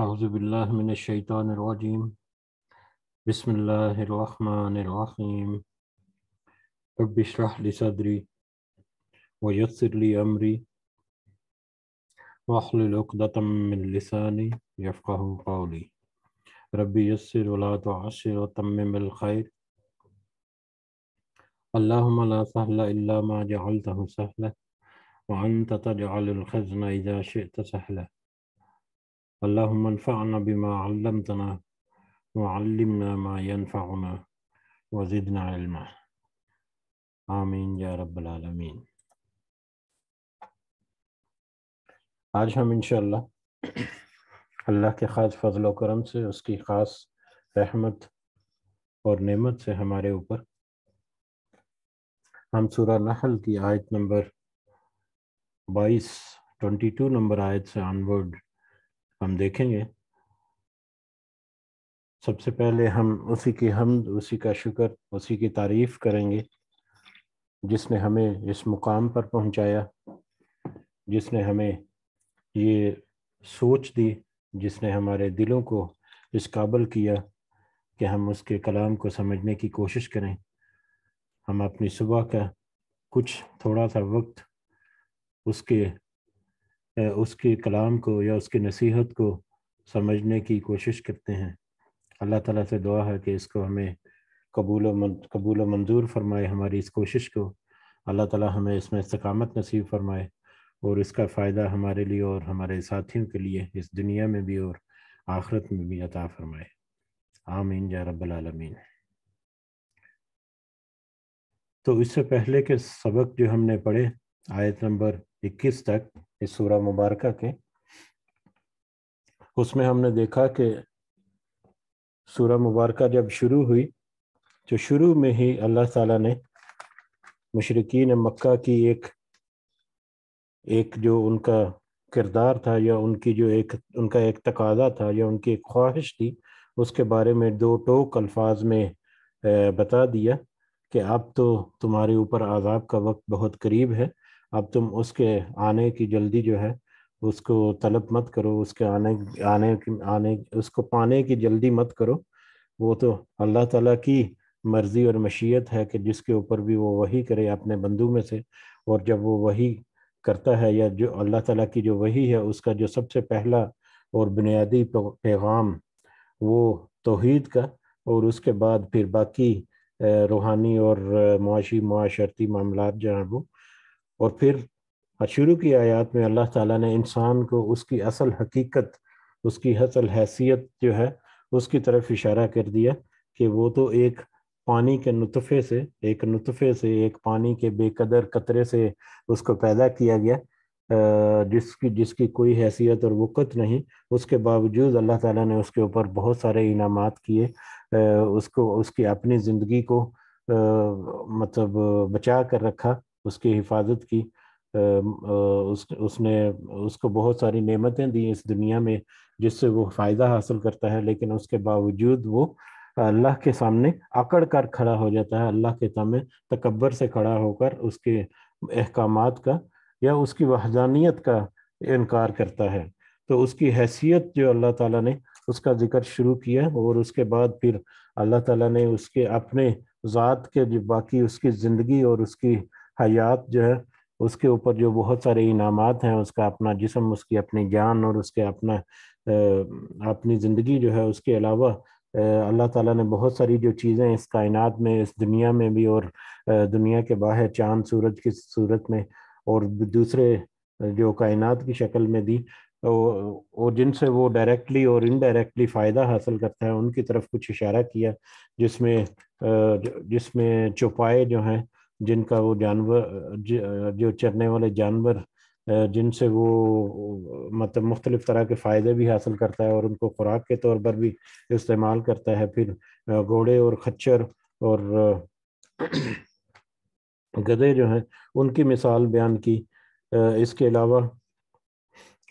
أعوذ بالله من الشيطان الرجيم بسم الله الرحمن الرحيم رب اشرح لي صدري ويسر لي أمري واحلل عقدة من لساني يفقه قولي ربي يسر ولا تعسر وتمم الخير اللهم لا سهل إلا ما جعلته سهلا وأنت تجعل الخزن إذا شئت سهلا اللهم انفعنا بما علمتنا وعلمنا ما ينفعنا وزدنا علما آمين يا رب العالمين आज हम इंशाल्लाह अल्लाह के ख़ास फजल करम से उसकी ख़ास रहमत और नेमत से हमारे ऊपर हम सूरा नहल की आयत नंबर 22 22 नंबर आयत से ऑनवर्ड हम देखेंगे सबसे पहले हम उसी की हमद उसी का शुक्र उसी की तारीफ करेंगे जिसने हमें इस मुकाम पर पहुंचाया जिसने हमें ये सोच दी जिसने हमारे दिलों को इस काबल किया कि हम उसके कलाम को समझने की कोशिश करें हम अपनी सुबह का कुछ थोड़ा सा वक्त उसके उसके कलाम को या उसकी नसीहत को समझने की कोशिश करते हैं अल्लाह ताला से दुआ है कि इसको हमें कबूल कबूल मंजूर फरमाए हमारी इस कोशिश को अल्लाह ताला हमें इसमें इस्तकामत नसीब फरमाए और इसका फ़ायदा हमारे लिए और हमारे साथियों के लिए इस दुनिया में भी और आखरत में भी अता फरमाए आमीन या रबालमीन तो इससे पहले के सबक जो हमने पढ़े आयत नंबर 21 तक इस शूर मुबारक के उसमें हमने देखा कि शूर मुबारक जब शुरू हुई तो शुरू में ही अल्लाह ताला ने मशरकिन मक्का की एक एक जो उनका किरदार था या उनकी जो एक उनका एक तकाजा था या उनकी एक ख्वाहिश थी उसके बारे में दो टोक अल्फाज में बता दिया कि अब तो तुम्हारे ऊपर आज़ाब का वक्त बहुत करीब है अब तुम उसके आने की जल्दी जो है उसको तलब मत करो उसके आने आने आने उसको पाने की जल्दी मत करो वो तो अल्लाह ताला की मर्ज़ी और मशीयत है कि जिसके ऊपर भी वो वही करे अपने बंदू में से और जब वो वही करता है या जो अल्लाह ताला की जो वही है उसका जो सबसे पहला और बुनियादी पैगाम वो तोहद का और उसके बाद फिर बाकी रूहानी और मुआशी माशरती मामला जो हैं वो और फिर शुरू की आयत में अल्लाह ताला ने इंसान को उसकी असल हकीकत उसकी असल हैसियत जो है उसकी तरफ इशारा कर दिया कि वो तो एक पानी के नुतफ़े से एक नुतफ़े से एक पानी के बेकदर कतरे से उसको पैदा किया गया जिसकी जिसकी कोई हैसियत और वक़्त नहीं उसके बावजूद अल्लाह ताला ने उसके ऊपर बहुत सारे इनाम किए उसको उसकी अपनी ज़िंदगी को मतलब बचा कर रखा उसकी हिफाजत की उस उसने उसको बहुत सारी नेमतें दी इस दुनिया में जिससे वो फ़ायदा हासिल करता है लेकिन उसके बावजूद वो अल्लाह के सामने अकड़ कर खड़ा हो जाता है अल्लाह के सामने तकबर से खड़ा होकर उसके अहकाम का या उसकी वहदानियत का इनकार करता है तो उसकी हैसियत जो अल्लाह ताला ने उसका जिक्र शुरू किया और उसके बाद फिर अल्लाह ताला ने उसके अपने ज़ात के जो बाकी उसकी ज़िंदगी और उसकी हयात जो है उसके ऊपर जो बहुत सारे इनाम हैं उसका अपना जिसम उसकी अपनी जान और उसके अपना अपनी ज़िंदगी जो है उसके अलावा अल्लाह ताला ने बहुत सारी जो चीज़ें इस कायनात में इस दुनिया में भी और दुनिया के बाहर चांद सूरज की सूरत में और दूसरे जो कायनात की शक्ल में दी और जिनसे वो डायरेक्टली और इनडायरेक्टली फ़ायदा हासिल करता है उनकी तरफ कुछ इशारा किया जिसमें जिसमें चौपाए जो हैं जिनका वो जानवर जो चरने वाले जानवर जिनसे वो मतलब मुख्तलिफ़ तरह के फ़ायदे भी हासिल करता है और उनको खुराक के तौर पर भी इस्तेमाल करता है फिर घोड़े और खच्चर और गधे जो हैं उनकी मिसाल बयान की इसके अलावा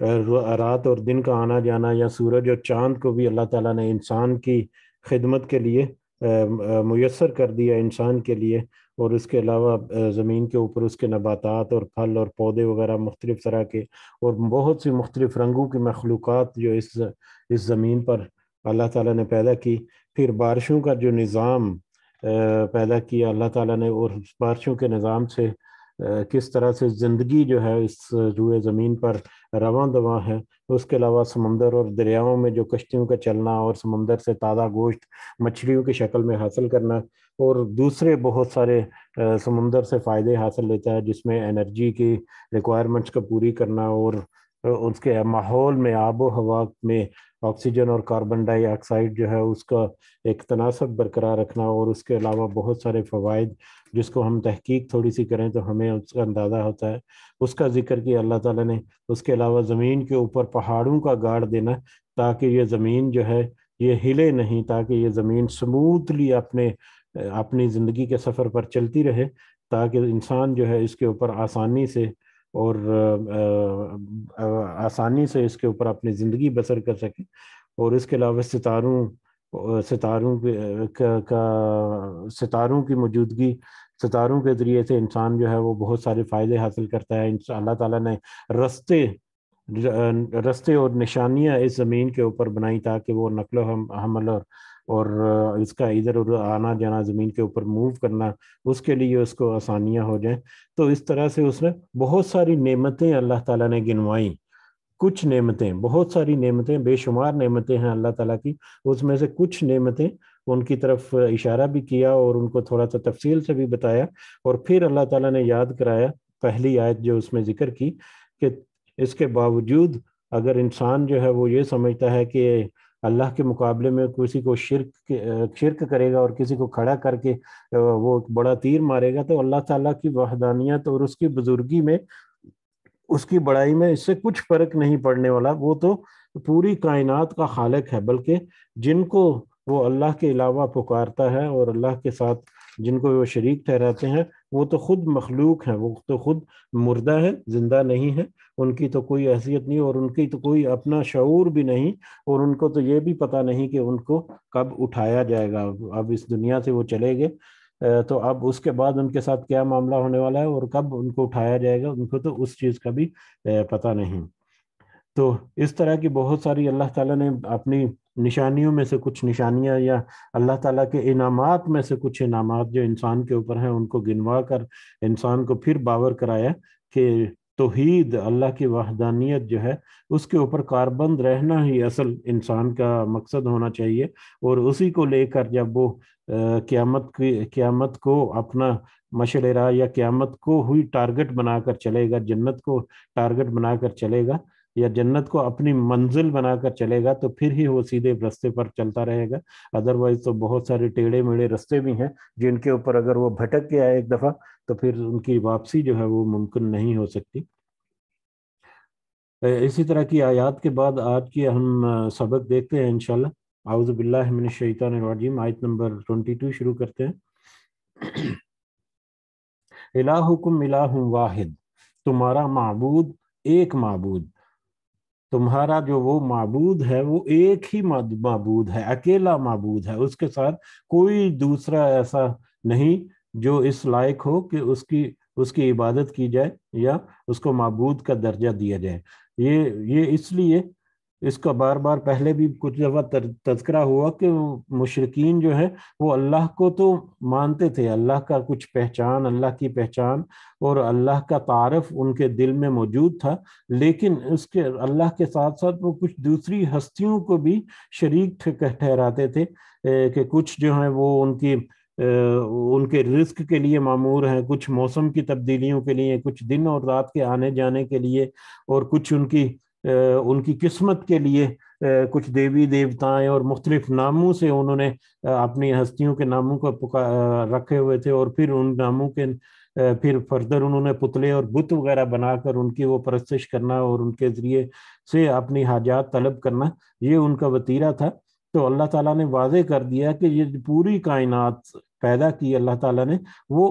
रात और दिन का आना जाना या सूरज और चांद को भी अल्लाह ताला ने इंसान की खिदमत के लिए मैसर कर दिया इंसान के लिए और उसके अलावा ज़मीन के ऊपर उसके नबातात और फल और पौधे वगैरह मुख्तलिफ़ तरह के और बहुत सी मुख्तलिफ़ रंगों की मखलूक जो इस इस ज़मीन पर अल्लाह ताला ने पैदा की फिर बारिशों का जो निज़ाम पैदा किया अल्लाह ताला ने और बारिशों के निज़ाम से किस तरह से ज़िंदगी जो है इस जुए ज़मीन पर रवा दवा है उसके अलावा समंदर और दरियाओं में जो कश्तियों का चलना और समंदर से ताज़ा गोश्त मछलियों की शक्ल में हासिल करना और दूसरे बहुत सारे समंदर से फ़ायदे हासिल लेता है जिसमें एनर्जी की रिक्वायरमेंट्स को पूरी करना और तो उसके माहौल में आबो हवा में ऑक्सीजन और कार्बन डाइऑक्साइड जो है उसका एक तनासब बरकरार रखना और उसके अलावा बहुत सारे फ़वाद जिसको हम तहकीक थोड़ी सी करें तो हमें उसका अंदाज़ा होता है उसका जिक्र किया अल्लाह ताला ने उसके अलावा ज़मीन के ऊपर पहाड़ों का गाड़ देना ताकि ये ज़मीन जो है ये हिले नहीं ताकि ये ज़मीन स्मूथली अपने अपनी ज़िंदगी के सफ़र पर चलती रहे ताकि इंसान जो है इसके ऊपर आसानी से और आसानी से इसके ऊपर अपनी ज़िंदगी बसर कर सकें और इसके अलावा सितारों सितारों के का, सितारों की मौजूदगी सितारों के ज़रिए से इंसान जो है वो बहुत सारे फ़ायदे हासिल करता है अल्लाह ताला ने रस्ते रस्ते और निशानियाँ इस ज़मीन के ऊपर बनाई ताकि वो नकलो हम हमल और और इसका इधर उधर आना जाना ज़मीन के ऊपर मूव करना उसके लिए उसको आसानियाँ हो जाएं तो इस तरह से उसने बहुत सारी नेमतें अल्लाह ताला ने गिनवाई कुछ नेमतें बहुत सारी नेमतें बेशुमार नेमतें हैं अल्लाह ताला की उसमें से कुछ नेमतें उनकी तरफ इशारा भी किया और उनको थोड़ा सा तफसील से भी बताया और फिर अल्लाह ताला ने याद कराया पहली आयत जो उसमें जिक्र की कि इसके बावजूद अगर इंसान जो है वो ये समझता है कि अल्लाह के मुकाबले में किसी को शिरक शिरक करेगा और किसी को खड़ा करके वो बड़ा तीर मारेगा तो अल्लाह ताला की वहदानियत और उसकी बुजुर्गी में उसकी बड़ाई में इससे कुछ फर्क नहीं पड़ने वाला वो तो पूरी कायनात का खालक है बल्कि जिनको वो अल्लाह के अलावा पुकारता है और अल्लाह के साथ जिनको वो शरीक ठहराते हैं वो तो खुद मखलूक हैं वो तो खुद मुर्दा है जिंदा नहीं है उनकी तो कोई हैसियत नहीं और उनकी तो कोई अपना शूर भी नहीं और उनको तो ये भी पता नहीं कि उनको कब उठाया जाएगा अब इस दुनिया से वो चले गए तो अब उसके बाद उनके साथ क्या मामला होने वाला है और कब उनको उठाया जाएगा उनको तो उस चीज़ का भी पता नहीं तो इस तरह की बहुत सारी अल्लाह ताला ने अपनी निशानियों में से कुछ निशानियां या अल्लाह ताला के इनामात में से कुछ इनामात जो इंसान के ऊपर हैं उनको गिनवा कर इंसान को फिर बावर कराया कि तोहीद अल्लाह की वाहदानियत जो है उसके ऊपर कारबंद रहना ही असल इंसान का मकसद होना चाहिए और उसी को लेकर जब वो क़्यामत की क़्यामत को अपना मशरा या क़्यामत को हुई टारगेट बनाकर चलेगा जन्नत को टारगेट बनाकर चलेगा या जन्नत को अपनी मंजिल बनाकर चलेगा तो फिर ही वो सीधे रस्ते पर चलता रहेगा अदरवाइज तो बहुत सारे टेढ़े मेढ़े रस्ते भी हैं जिनके ऊपर अगर वो भटक गया एक दफ़ा तो फिर उनकी वापसी जो है वो मुमकिन नहीं हो सकती इसी तरह की आयात के बाद आज की हम सबक देखते हैं इनशाला आउज़बिल्लिमिनशैतानवाजीम आयत नंबर ट्वेंटी टू शुरू करते हैं वाहिद तुम्हारा मबूद एक मबूद तुम्हारा जो वो मबूद है वो एक ही मबूद है अकेला मबूद है उसके साथ कोई दूसरा ऐसा नहीं जो इस लायक हो कि उसकी उसकी इबादत की जाए या उसको मबूद का दर्जा दिया जाए ये ये इसलिए इसका बार बार पहले भी कुछ दफ़ा तस्करा हुआ कि मुशरकिन जो है वो अल्लाह को तो मानते थे अल्लाह का कुछ पहचान अल्लाह की पहचान और अल्लाह का तारफ उनके दिल में मौजूद था लेकिन उसके अल्लाह के साथ साथ वो कुछ दूसरी हस्तियों को भी शरीक ठहराते थे कि कुछ जो है वो उनकी उनके रिस्क के लिए मामूर हैं कुछ मौसम की तब्दीलियों के लिए कुछ दिन और रात के आने जाने के लिए और कुछ उनकी उनकी किस्मत के लिए कुछ देवी देवताएं और मुख्तलिफ नामों से उन्होंने अपनी हस्तियों के नामों को रखे हुए थे और फिर उन नामों के फिर फर्दर उन्होंने पुतले और बुत वगैरह बनाकर उनकी वो परस्तिश करना और उनके ज़रिए से अपनी हाजात तलब करना ये उनका वतीरा था तो अल्लाह ताला ने वाजे कर दिया कि ये पूरी कायनात पैदा की अल्लाह ताला ने वो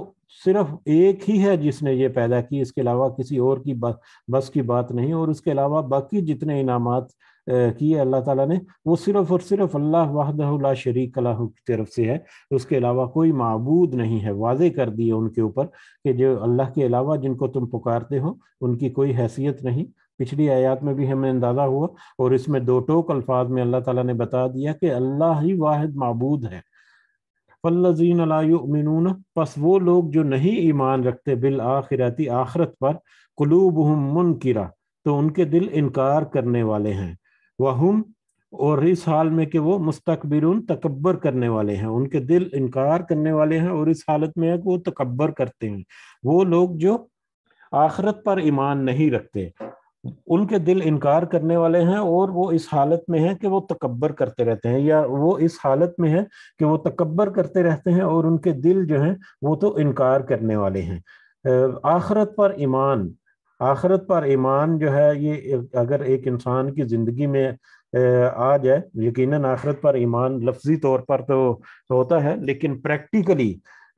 सिर्फ एक ही है जिसने ये पैदा की इसके अलावा किसी और की बस, बस की बात नहीं और उसके अलावा बाकी जितने इनामात किए अल्लाह ताला ने वो सिर्फ और सिर्फ अल्लाह वाहद शरीक अल्लाह की तरफ से है उसके अलावा कोई मबूद नहीं है वाजे कर दिए उनके ऊपर कि जो अल्लाह के अलावा जिनको तुम पुकारते हो उनकी कोई हैसियत नहीं पिछली आयात में भी हमें अंदाज़ा हुआ और इसमें दो टोक अल्फाज में अल्लाह ताला ने बता दिया कि अल्लाह ही वाहिद मबूद है फल्लिन पस वो लोग जो नहीं ईमान रखते बिल आखिरती आखरत पर कलूब मुनकिरा तो उनके दिल इनकार करने वाले हैं वहम और इस हाल में कि वो मुस्तबिर तकबर करने वाले हैं उनके दिल इनकार करने वाले हैं और इस हालत में वो तकबर करते हैं वो लोग जो आखरत पर ईमान नहीं रखते उनके दिल इनकार करने वाले हैं और वो इस हालत में है कि वो तकबर करते रहते हैं या वो इस हालत में है कि वो तकबर करते रहते हैं और उनके दिल जो हैं वो तो इनकार करने वाले हैं आखरत पर ईमान आखरत पर ईमान जो है ये अगर एक इंसान की ज़िंदगी में आ जाए यकीनन आखरत पर ईमान लफ्जी तौर पर तो होता है लेकिन प्रैक्टिकली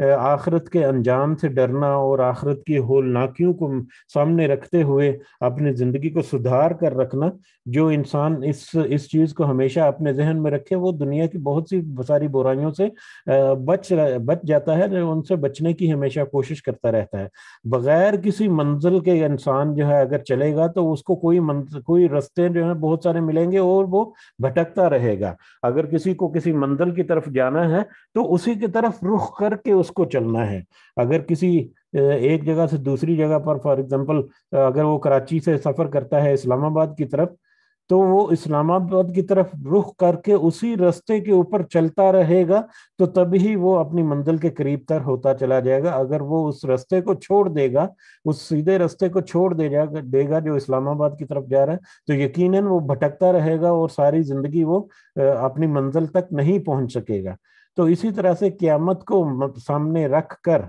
आखरत के अंजाम से डरना और आखरत की होलनाकियों को सामने रखते हुए अपनी ज़िंदगी को सुधार कर रखना जो इंसान इस इस चीज़ को हमेशा अपने जहन में रखे वो दुनिया की बहुत सी सारी बुराइयों से बच बच जाता है उनसे बचने की हमेशा कोशिश करता रहता है बगैर किसी मंजिल के इंसान जो है अगर चलेगा तो उसको कोई मंजिल कोई रस्ते जो है बहुत सारे मिलेंगे और वो भटकता रहेगा अगर किसी को किसी मंजिल की तरफ जाना है तो उसी की तरफ रुख करके उस उसको चलना है अगर किसी एक जगह से दूसरी जगह पर फॉर एग्जांपल अगर वो कराची से सफ़र करता है इस्लामाबाद की तरफ तो वो इस्लामाबाद की तरफ रुख करके उसी रास्ते के ऊपर चलता रहेगा तो तभी वो अपनी मंजिल के करीब तर होता चला जाएगा अगर वो उस रास्ते को छोड़ देगा उस सीधे रास्ते को छोड़ दे जाएगा देगा जो इस्लामाबाद की तरफ जा रहा है तो यकीनन वो भटकता रहेगा और सारी जिंदगी वो अपनी मंजिल तक नहीं पहुंच सकेगा तो इसी तरह से क़्यामत को सामने रख कर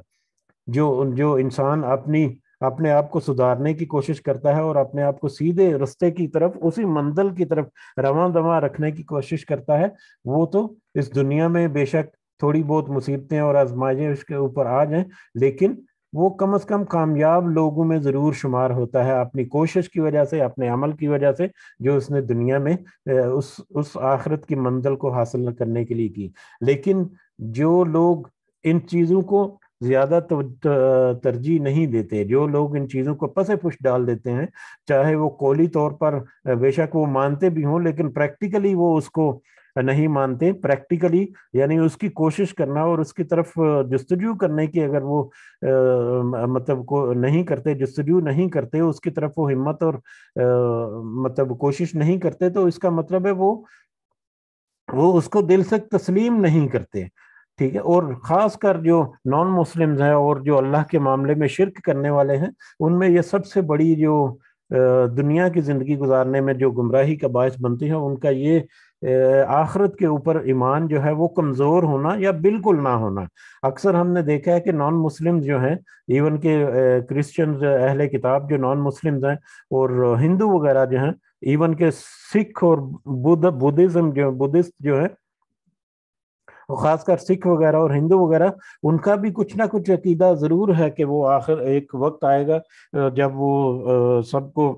जो जो इंसान अपनी अपने आप को सुधारने की कोशिश करता है और अपने आप को सीधे रस्ते की तरफ उसी मंजिल की तरफ रवा दवा रखने की कोशिश करता है वो तो इस दुनिया में बेशक थोड़ी बहुत मुसीबतें और आजमाइशें उसके ऊपर आ जाएं लेकिन वो कम अज कम कामयाब लोगों में जरूर शुमार होता है अपनी कोशिश की वजह से अपने अमल की वजह से जो उसने दुनिया में उस उस आखरत की मंजिल को हासिल करने के लिए की लेकिन जो लोग इन चीज़ों को ज़्यादा तो तरजीह नहीं देते जो लोग इन चीज़ों को पसे पुश डाल देते हैं चाहे वो कौली तौर पर बेशक वो मानते भी हों लेकिन प्रैक्टिकली वो उसको नहीं मानते प्रैक्टिकली यानी उसकी कोशिश करना और उसकी तरफ जस्तजू करने की अगर वो आ, मतलब को नहीं करते जस्तजू नहीं करते उसकी तरफ वो हिम्मत और आ, मतलब कोशिश नहीं करते तो इसका मतलब है वो वो उसको दिल से तस्लीम नहीं करते ठीक है और ख़ासकर जो नॉन मुस्लिम हैं और जो अल्लाह के मामले में शिरक करने वाले हैं उनमें यह सबसे बड़ी जो दुनिया की ज़िंदगी गुजारने में जो गुमराही का बायस बनती है उनका ये आखरत के ऊपर ईमान जो है वो कमज़ोर होना या बिल्कुल ना होना अक्सर हमने देखा है कि नॉन मुस्लिम जो हैं इवन के क्रिश्चियन अहल किताब जो नॉन मुस्लिम हैं और हिंदू वगैरह जो हैं इवन के सिख और बुद्ध बुद्धिज़्म जो बुद्धिस्ट जो है खासकर सिख वगैरह और हिंदू वगैरह उनका भी कुछ ना कुछ अकीदा ज़रूर है कि वो आखिर एक वक्त आएगा जब वो सबको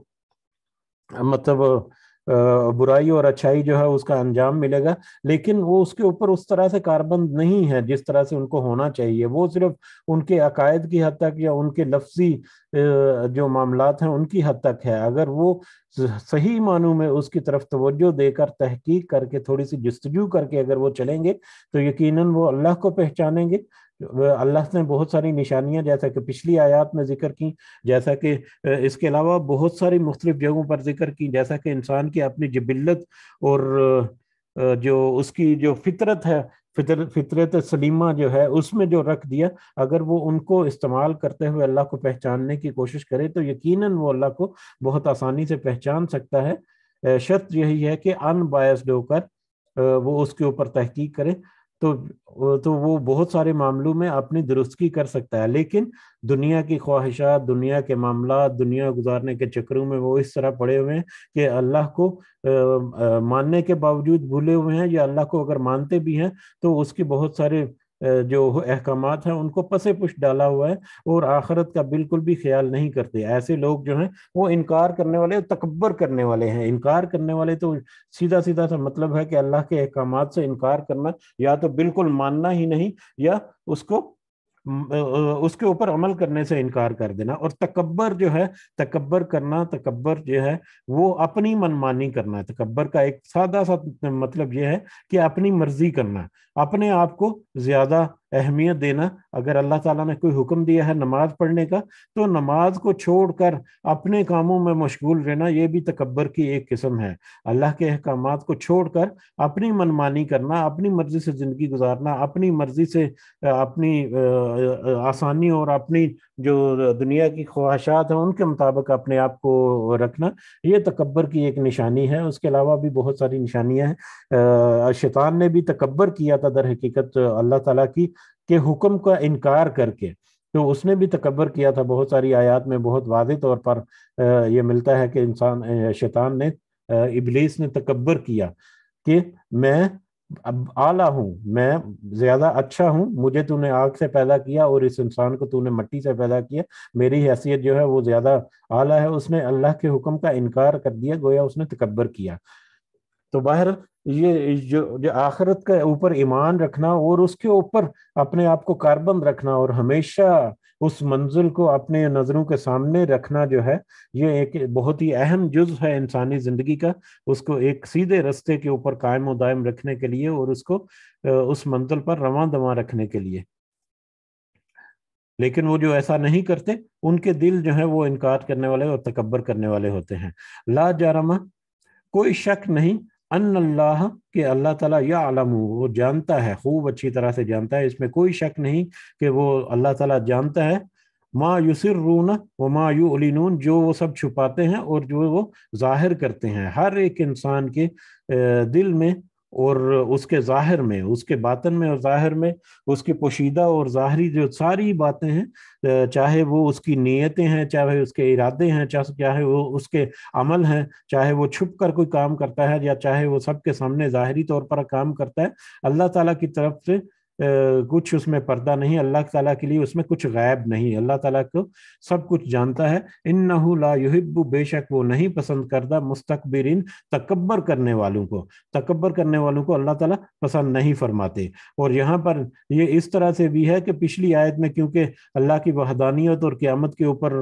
मतलब बुराई और अच्छाई जो है उसका अंजाम मिलेगा लेकिन वो उसके ऊपर उस तरह से कारबंद नहीं है जिस तरह से उनको होना चाहिए वो सिर्फ उनके अकायद की हद तक या उनके लफ्जी जो मामला हैं उनकी हद तक है अगर वो सही मानू में उसकी तरफ तोज्जो देकर तहकीक करके थोड़ी सी जस्तजू करके अगर वो चलेंगे तो यकीन वो अल्लाह को पहचानेंगे अल्लाह ने बहुत सारी निशानियां जैसा कि पिछली आयात में जिक्र की जैसा कि इसके अलावा बहुत सारी मुख्तलिफ जगहों पर जिक्र की जैसा कि इंसान की अपनी जबिलत और जो उसकी जो फितरत है फितर फितरत सलीमा जो है उसमें जो रख दिया अगर वो उनको इस्तेमाल करते हुए अल्लाह को पहचानने की कोशिश करे तो यकीनन वो अल्लाह को बहुत आसानी से पहचान सकता है शर्त यही है कि अनबायस्ड होकर वो उसके ऊपर तहकीक करे तो तो वो बहुत सारे मामलों में अपनी दुरुस्ती कर सकता है लेकिन दुनिया की ख्वाहिशा दुनिया के मामला दुनिया गुजारने के चक्रों में वो इस तरह पड़े हुए हैं कि अल्लाह को आ, आ, मानने के बावजूद भूले हुए हैं या अल्लाह को अगर मानते भी हैं तो उसकी बहुत सारे जो अहकाम हैं उनको पसे पुश डाला हुआ है और आखरत का बिल्कुल भी ख्याल नहीं करते ऐसे लोग जो हैं वो इनकार करने वाले तकबर करने वाले हैं इनकार करने वाले तो सीधा सीधा सा मतलब है कि अल्लाह के अहकाम से इनकार करना या तो बिल्कुल मानना ही नहीं या उसको उसके ऊपर अमल करने से इनकार कर देना और तकबर जो है तकबर करना तकबर जो है वो अपनी मनमानी करना है तकबर का एक सादा सा मतलब यह है कि अपनी मर्जी करना अपने आप को ज्यादा अहमियत देना अगर अल्लाह ताला ने कोई हुक्म दिया है नमाज पढ़ने का तो नमाज को छोड़कर अपने कामों में मशगूल रहना ये भी तकबर की एक किस्म है अल्लाह के अहकाम को छोड़कर अपनी मनमानी करना अपनी मर्जी से ज़िंदगी गुजारना अपनी मर्जी से अपनी आसानी और अपनी जो दुनिया की ख्वाहिशात हैं उनके मुताबिक अपने आप को रखना ये तकबर की एक निशानी है उसके अलावा भी बहुत सारी निशानियाँ हैं शैतान ने भी तकबर किया किया था दर हकीकत अल्लाह ताला की के हुक्म का इनकार करके तो उसने भी तकबर किया था बहुत सारी आयात में बहुत वाज तौर पर यह मिलता है कि इंसान शैतान ने इबलीस ने तकबर किया कि मैं अब आला हूँ मैं ज्यादा अच्छा हूँ मुझे तूने आग से पैदा किया और इस इंसान को तूने मट्टी से पैदा किया मेरी हैसियत जो है वो ज्यादा आला है उसने अल्लाह के हुक्म का इनकार कर दिया गोया उसने तकबर किया तो बाहर ये जो जो आखिरत का ऊपर ईमान रखना और उसके ऊपर अपने आप को कारबंद रखना और हमेशा उस मंजिल को अपने नज़रों के सामने रखना जो है ये एक बहुत ही अहम जुज है इंसानी ज़िंदगी का उसको एक सीधे रस्ते के ऊपर कायम उदायम दायम रखने के लिए और उसको उस मंजिल पर रवा दवा रखने के लिए लेकिन वो जो ऐसा नहीं करते उनके दिल जो है वो इनकार करने वाले और तकबर करने वाले होते हैं ला जारमा कोई शक नहीं अल्लाह के अल्लाह ताला या आलम वो जानता है खूब अच्छी तरह से जानता है इसमें कोई शक नहीं कि वो अल्लाह ताला जानता है माँ युसर रून व माँ यू जो वो सब छुपाते हैं और जो वो जाहिर करते हैं हर एक इंसान के दिल में और उसके ज़ाहिर में उसके बातन में और ज़ाहिर में उसके पोशीदा और ज़ाहरी जो सारी बातें हैं चाहे वो उसकी नीयतें हैं चाहे उसके इरादे हैं चाहे वो उसके अमल हैं चाहे वो छुप कर कोई काम करता है या चाहे वो सबके सामने ज़ाहरी तौर पर काम करता है अल्लाह ताला की तरफ से कुछ उसमें पर्दा नहीं अल्लाह ताला के लिए उसमें कुछ गायब नहीं अल्लाह ताला को सब कुछ जानता है इन ला बेशक वो नहीं पसंद करता मुस्तकबिर तकबर करने वालों को तकबर करने वालों को अल्लाह ताला पसंद नहीं फरमाते और यहाँ पर ये इस तरह से भी है कि पिछली आयत में क्योंकि अल्लाह की वहदानियत और क़्यामत के ऊपर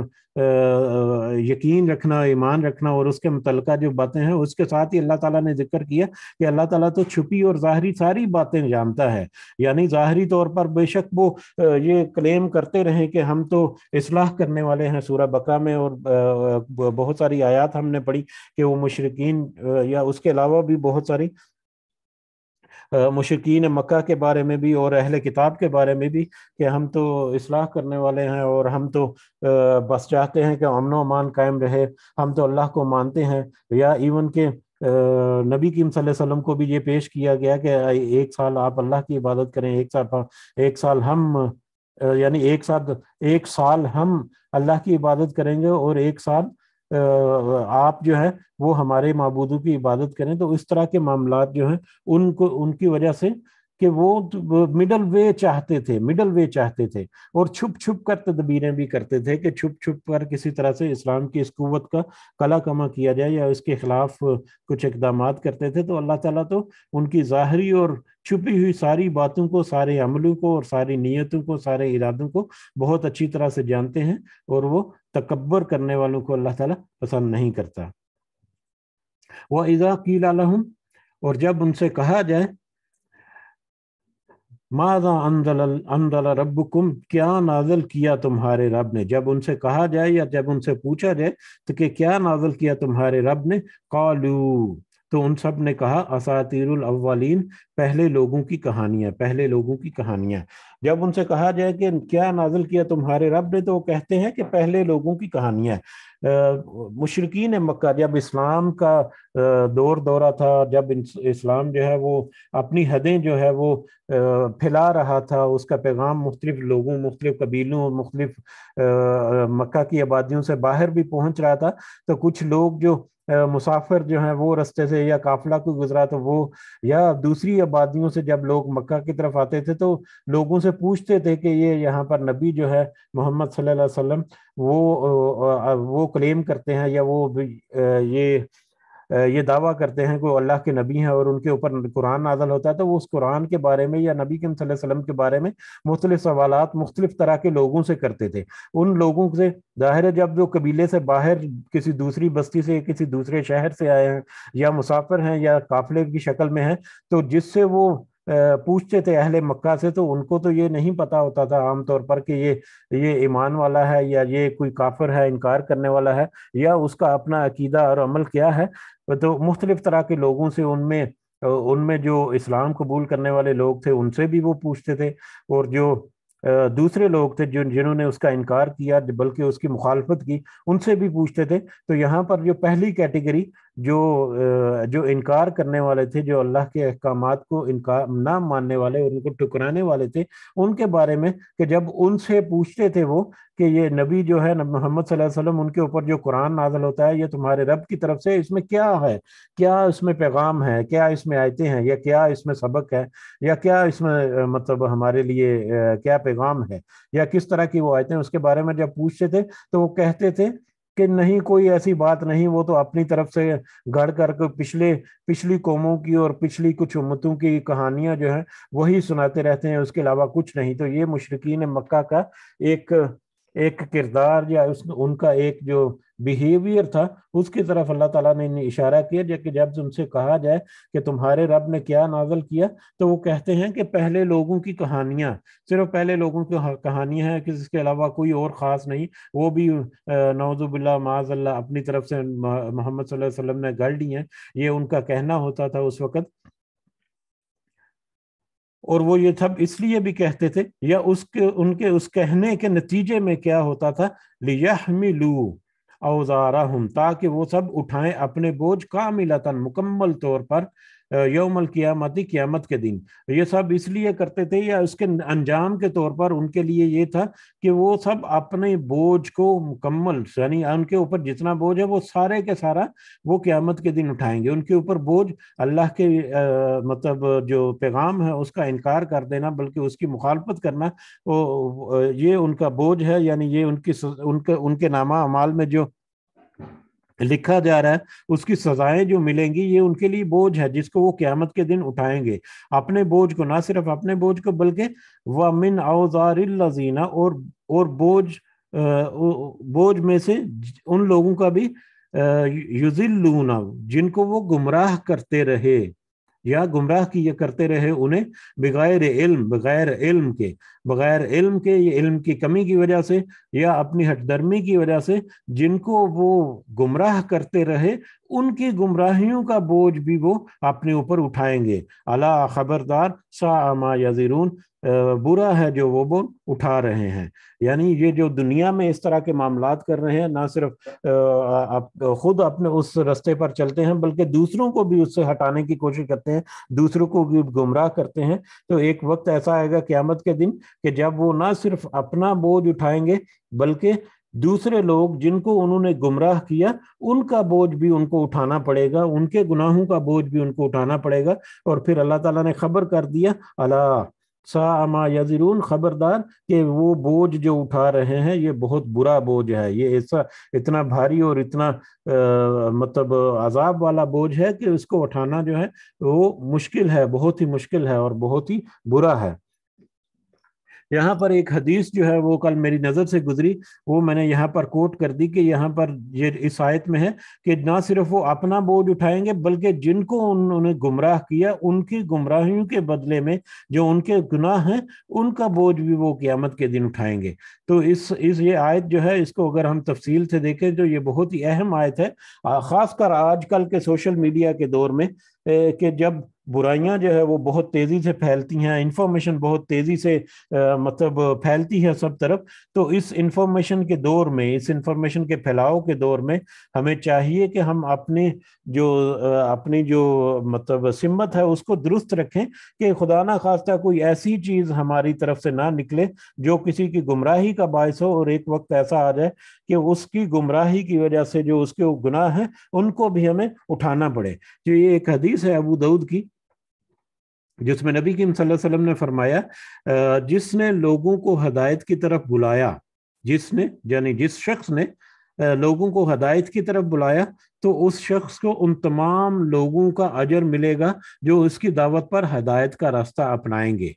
यकीन रखना ईमान रखना और उसके मुतल जो बातें हैं उसके साथ ही अल्लाह तला ने जिक्र किया कि अल्लाह तला तो छुपी और ज़ाहरी सारी बातें जानता है यानी ज़ाहरी तौर पर बेशक वो ये क्लेम करते रहे कि हम तो इसलाह करने वाले हैं सूरह बकरा में और बहुत सारी आयात हमने पढ़ी कि वो मुशरकिन या उसके अलावा भी बहुत सारी मुशकिन मक्का के बारे में भी और अहल किताब के बारे में भी कि हम तो इसलाह करने वाले हैं और हम तो बस चाहते हैं कि अमन अमान कायम रहे हम तो अल्लाह को मानते हैं या इवन के नबी कीम वसल्लम को भी ये पेश किया गया कि एक साल आप अल्लाह की इबादत करें एक साल एक साल हम यानी एक साथ एक साल हम अल्लाह की इबादत करेंगे और एक साल आप जो है वो हमारे मबूदों की इबादत करें तो इस तरह के मामला जो हैं उनको उनकी वजह से कि वो मिडल तो, वे चाहते थे मिडल वे चाहते थे और छुप छुप कर तदबीरें भी करते थे कि छुप छुप कर किसी तरह से इस्लाम की इस कुत का कला कमा किया जाए या इसके खिलाफ कुछ इकदाम करते थे तो अल्लाह ताला तो उनकी ज़ाहरी और छुपी हुई सारी बातों को सारे अमलों को और सारी नीयतों को सारे इरादों को बहुत अच्छी तरह से जानते हैं और वो तकबर करने वालों को अल्लाह तला पसंद नहीं करता वह इज़ा की लहम और जब उनसे कहा जाए मादा अंदल अंदल कुम क्या नाजल किया तुम्हारे रब ने जब उनसे कहा जाए या जब उनसे पूछा जाए तो कि क्या नाजल किया तुम्हारे रब ने कालू तो उन सब ने कहा असातिरुल अव्वालीन पहले लोगों की कहानियां पहले लोगों की कहानियां जब उनसे कहा जाए कि क्या नाजल किया तुम्हारे रब ने तो वो कहते हैं कि पहले लोगों की कहानियां मुशरकिन मक्का जब इस्लाम का दौर दौरा था जब इस्लाम जो है वो अपनी हदें जो है वो फैला रहा था उसका पैगाम मुख्तलिफ लोगों मुख्तलिफ कबीलों और मुख्तलिफ मक्का की आबादियों से बाहर भी पहुंच रहा था तो कुछ लोग जो मुसाफिर जो हैं वो रस्ते से या काफिला कोई गुजरा तो वो या दूसरी आबादियों से जब लोग मक्का की तरफ आते थे तो लोगों से पूछते थे कि ये यहाँ पर नबी जो है मोहम्मद सल्लल्लाहु अलैहि वसल्लम वो वो क्लेम करते हैं या वो ये ये दावा करते हैं कोई अल्लाह के नबी हैं और उनके ऊपर कुरान नाजल होता है तो वो उस कुरान के बारे में या नबी कम के बारे में मुख्तलि सवाल मुख्तलिफ तरह के लोगों से करते थे उन लोगों से जाहिर है जब वो कबीले से बाहर किसी दूसरी बस्ती से किसी दूसरे शहर से आए हैं या मुसाफिर हैं या काफिले की शक्ल में हैं तो जिससे वो पूछते थे अहले मक्का से तो उनको तो ये नहीं पता होता था आमतौर पर कि ये ये ईमान वाला है या ये कोई काफिर है इनकार करने वाला है या उसका अपना अकीदा और अमल क्या है तो मुख्तलिफ तरह के लोगों से उनमें उनमें जो इस्लाम कबूल करने वाले लोग थे उनसे भी वो पूछते थे और जो दूसरे लोग थे जिन जिन्होंने उसका इनकार किया बल्कि उसकी मुखालफत की उनसे भी पूछते थे तो यहाँ पर जो पहली कैटेगरी जो जो इनकार करने वाले थे जो अल्लाह के अहकाम को इनकार ना मानने वाले उनको टुकराने वाले थे उनके बारे में कि जब उनसे पूछते थे वो कि ये नबी जो है मोहम्मद वसल्लम उनके ऊपर जो कुरान नाजल होता है ये तुम्हारे रब की तरफ से इसमें क्या है क्या इसमें पैगाम है क्या इसमें आयते हैं या क्या इसमें सबक है या क्या इसमें मतलब हमारे लिए क्या पैगाम है या किस तरह की वो आयते हैं उसके बारे में जब पूछते थे तो वो कहते थे कि नहीं कोई ऐसी बात नहीं वो तो अपनी तरफ से गढ़ करके पिछले पिछली कौमों की और पिछली कुछ उम्मतों की कहानियां जो हैं वही सुनाते रहते हैं उसके अलावा कुछ नहीं तो ये मुशरकिन मक्का का एक एक किरदार या उस उनका एक जो बिहेवियर था उसकी तरफ अल्लाह ताला ने इशारा किया जबकि जब उनसे कहा जाए कि तुम्हारे रब ने क्या नाजल किया तो वो कहते हैं कि पहले लोगों की कहानियाँ सिर्फ पहले लोगों की कहानियाँ हैं कि इसके अलावा कोई और ख़ास नहीं वो भी नवजुबिल्ला माजल्ला अपनी तरफ से मोहम्मद वसल्लम ने गढ़ दी हैं ये उनका कहना होता था उस वक़्त और वो ये सब इसलिए भी कहते थे या उसके उनके उस कहने के नतीजे में क्या होता था मिलू औजारा हम ताकि वो सब उठाएं अपने बोझ कामिलतन मुकम्मल तौर पर यौमल क़ियामती क्यामत के दिन ये सब इसलिए करते थे या उसके अंजाम के तौर पर उनके लिए ये था कि वो सब अपने बोझ को मुकम्मल यानी उनके ऊपर जितना बोझ है वो सारे के सारा वो क़्यामत के दिन उठाएंगे उनके ऊपर बोझ अल्लाह के आ, मतलब जो पैगाम है उसका इनकार कर देना बल्कि उसकी मुखालफत करना वो ये उनका बोझ है यानी ये उनकी उनके उनके नामा अमाल में जो लिखा जा रहा है उसकी सजाएं जो मिलेंगी ये उनके लिए बोझ है जिसको वो क्यामत के दिन उठाएंगे अपने बोझ को ना सिर्फ अपने बोझ को बल्कि व मिन अवजारजीना और और बोझ बोझ में से उन लोगों का भी युजिल लूना जिनको वो गुमराह करते रहे या गुमराह की ये करते रहे उन्हें बगैर इल्म बगैर इल्म के बगैर इल्म के ये इल्म की कमी की वजह से या अपनी हटदर्मी की वजह से जिनको वो गुमराह करते रहे उनकी गुमराहियों का बोझ भी वो अपने ऊपर उठाएंगे अला खबरदार सा आमा यजीरून बुरा है जो वो वो उठा रहे हैं यानी ये जो दुनिया में इस तरह के मामला कर रहे हैं ना सिर्फ आप खुद अपने उस रास्ते पर चलते हैं बल्कि दूसरों को भी उससे हटाने की कोशिश करते हैं दूसरों को भी गुमराह करते हैं तो एक वक्त ऐसा आएगा क्यामत के दिन कि जब वो ना सिर्फ अपना बोझ उठाएंगे बल्कि दूसरे लोग जिनको उन्होंने गुमराह किया उनका बोझ भी उनको उठाना पड़ेगा उनके गुनाहों का बोझ भी उनको उठाना पड़ेगा और फिर अल्लाह ताला ने खबर कर दिया अला सामा यजरून खबरदार कि वो बोझ जो उठा रहे हैं ये बहुत बुरा बोझ है ये ऐसा इतना भारी और इतना आ, मतलब अजाब वाला बोझ है कि उसको उठाना जो है वो मुश्किल है बहुत ही मुश्किल है और बहुत ही बुरा है यहाँ पर एक हदीस जो है वो कल मेरी नज़र से गुजरी वो मैंने यहाँ पर कोट कर दी कि यहाँ पर ये इस आयत में है कि ना सिर्फ वो अपना बोझ उठाएंगे बल्कि जिनको उन्होंने गुमराह किया उनकी गुमराहियों के बदले में जो उनके गुनाह हैं उनका बोझ भी वो क़्यामत के दिन उठाएंगे तो इस इस ये आयत जो है इसको अगर हम तफसील से देखें तो ये बहुत ही अहम आयत है ख़ासकर आजकल के सोशल मीडिया के दौर में कि जब बुराइयां जो है वो बहुत तेज़ी से फैलती हैं इंफॉर्मेशन बहुत तेज़ी से आ, मतलब फैलती है सब तरफ तो इस इंफॉर्मेशन के दौर में इस इंफॉर्मेशन के फैलाव के दौर में हमें चाहिए कि हम अपने जो अपनी जो मतलब सिमत है उसको दुरुस्त रखें कि खुदा ना खास्ता कोई ऐसी चीज़ हमारी तरफ से ना निकले जो किसी की गुमराही का बायस हो और एक वक्त ऐसा आ जाए कि उसकी गुमराही की वजह से जो उसके गुनाह हैं उनको भी हमें उठाना पड़े जो तो ये एक हदीस है अबू दऊद की जिसमें नबी किम वसल्लम ने फरमाया जिसने लोगों को हदायत की तरफ बुलाया जिसने यानी जिस शख्स ने लोगों को हदायत की तरफ बुलाया तो उस शख्स को उन तमाम लोगों का अजर मिलेगा जो उसकी दावत पर हदायत का रास्ता अपनाएंगे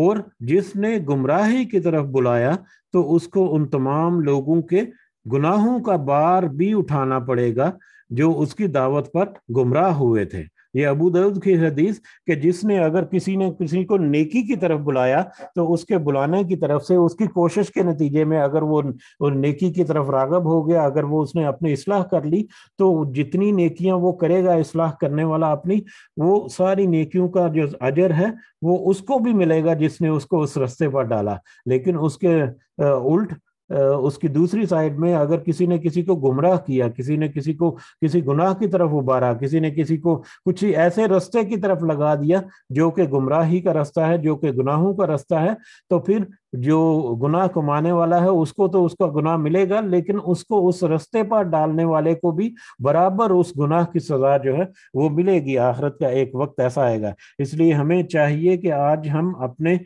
और जिसने गुमराही की तरफ बुलाया तो उसको उन तमाम लोगों के गुनाहों का बार भी उठाना पड़ेगा जो उसकी दावत पर गुमराह हुए थे ये अबू दाऊद की हदीस कि जिसने अगर किसी ने किसी को नेकी की तरफ बुलाया तो उसके बुलाने की तरफ से उसकी कोशिश के नतीजे में अगर वो, नेकी की तरफ रागब हो गया अगर वो उसने अपनी इसलाह कर ली तो जितनी नेकियां वो करेगा इसलाह करने वाला अपनी वो सारी नेकियों का जो अजर है वो उसको भी मिलेगा जिसने उसको उस रस्ते पर डाला लेकिन उसके उल्ट उसकी दूसरी साइड में अगर किसी ने किसी को गुमराह किया किसी ने किसी को किसी गुनाह की तरफ उबारा किसी ने किसी को कुछ ऐसे रास्ते की तरफ लगा दिया जो कि गुमराही का रास्ता है जो कि गुनाहों का रास्ता है तो फिर जो गुनाह को माने वाला है उसको तो उसका गुनाह मिलेगा लेकिन उसको उस रस्ते पर डालने वाले को भी बराबर उस गुनाह की सजा जो है वो मिलेगी आखिरत का एक वक्त ऐसा आएगा इसलिए हमें चाहिए कि आज हम अपने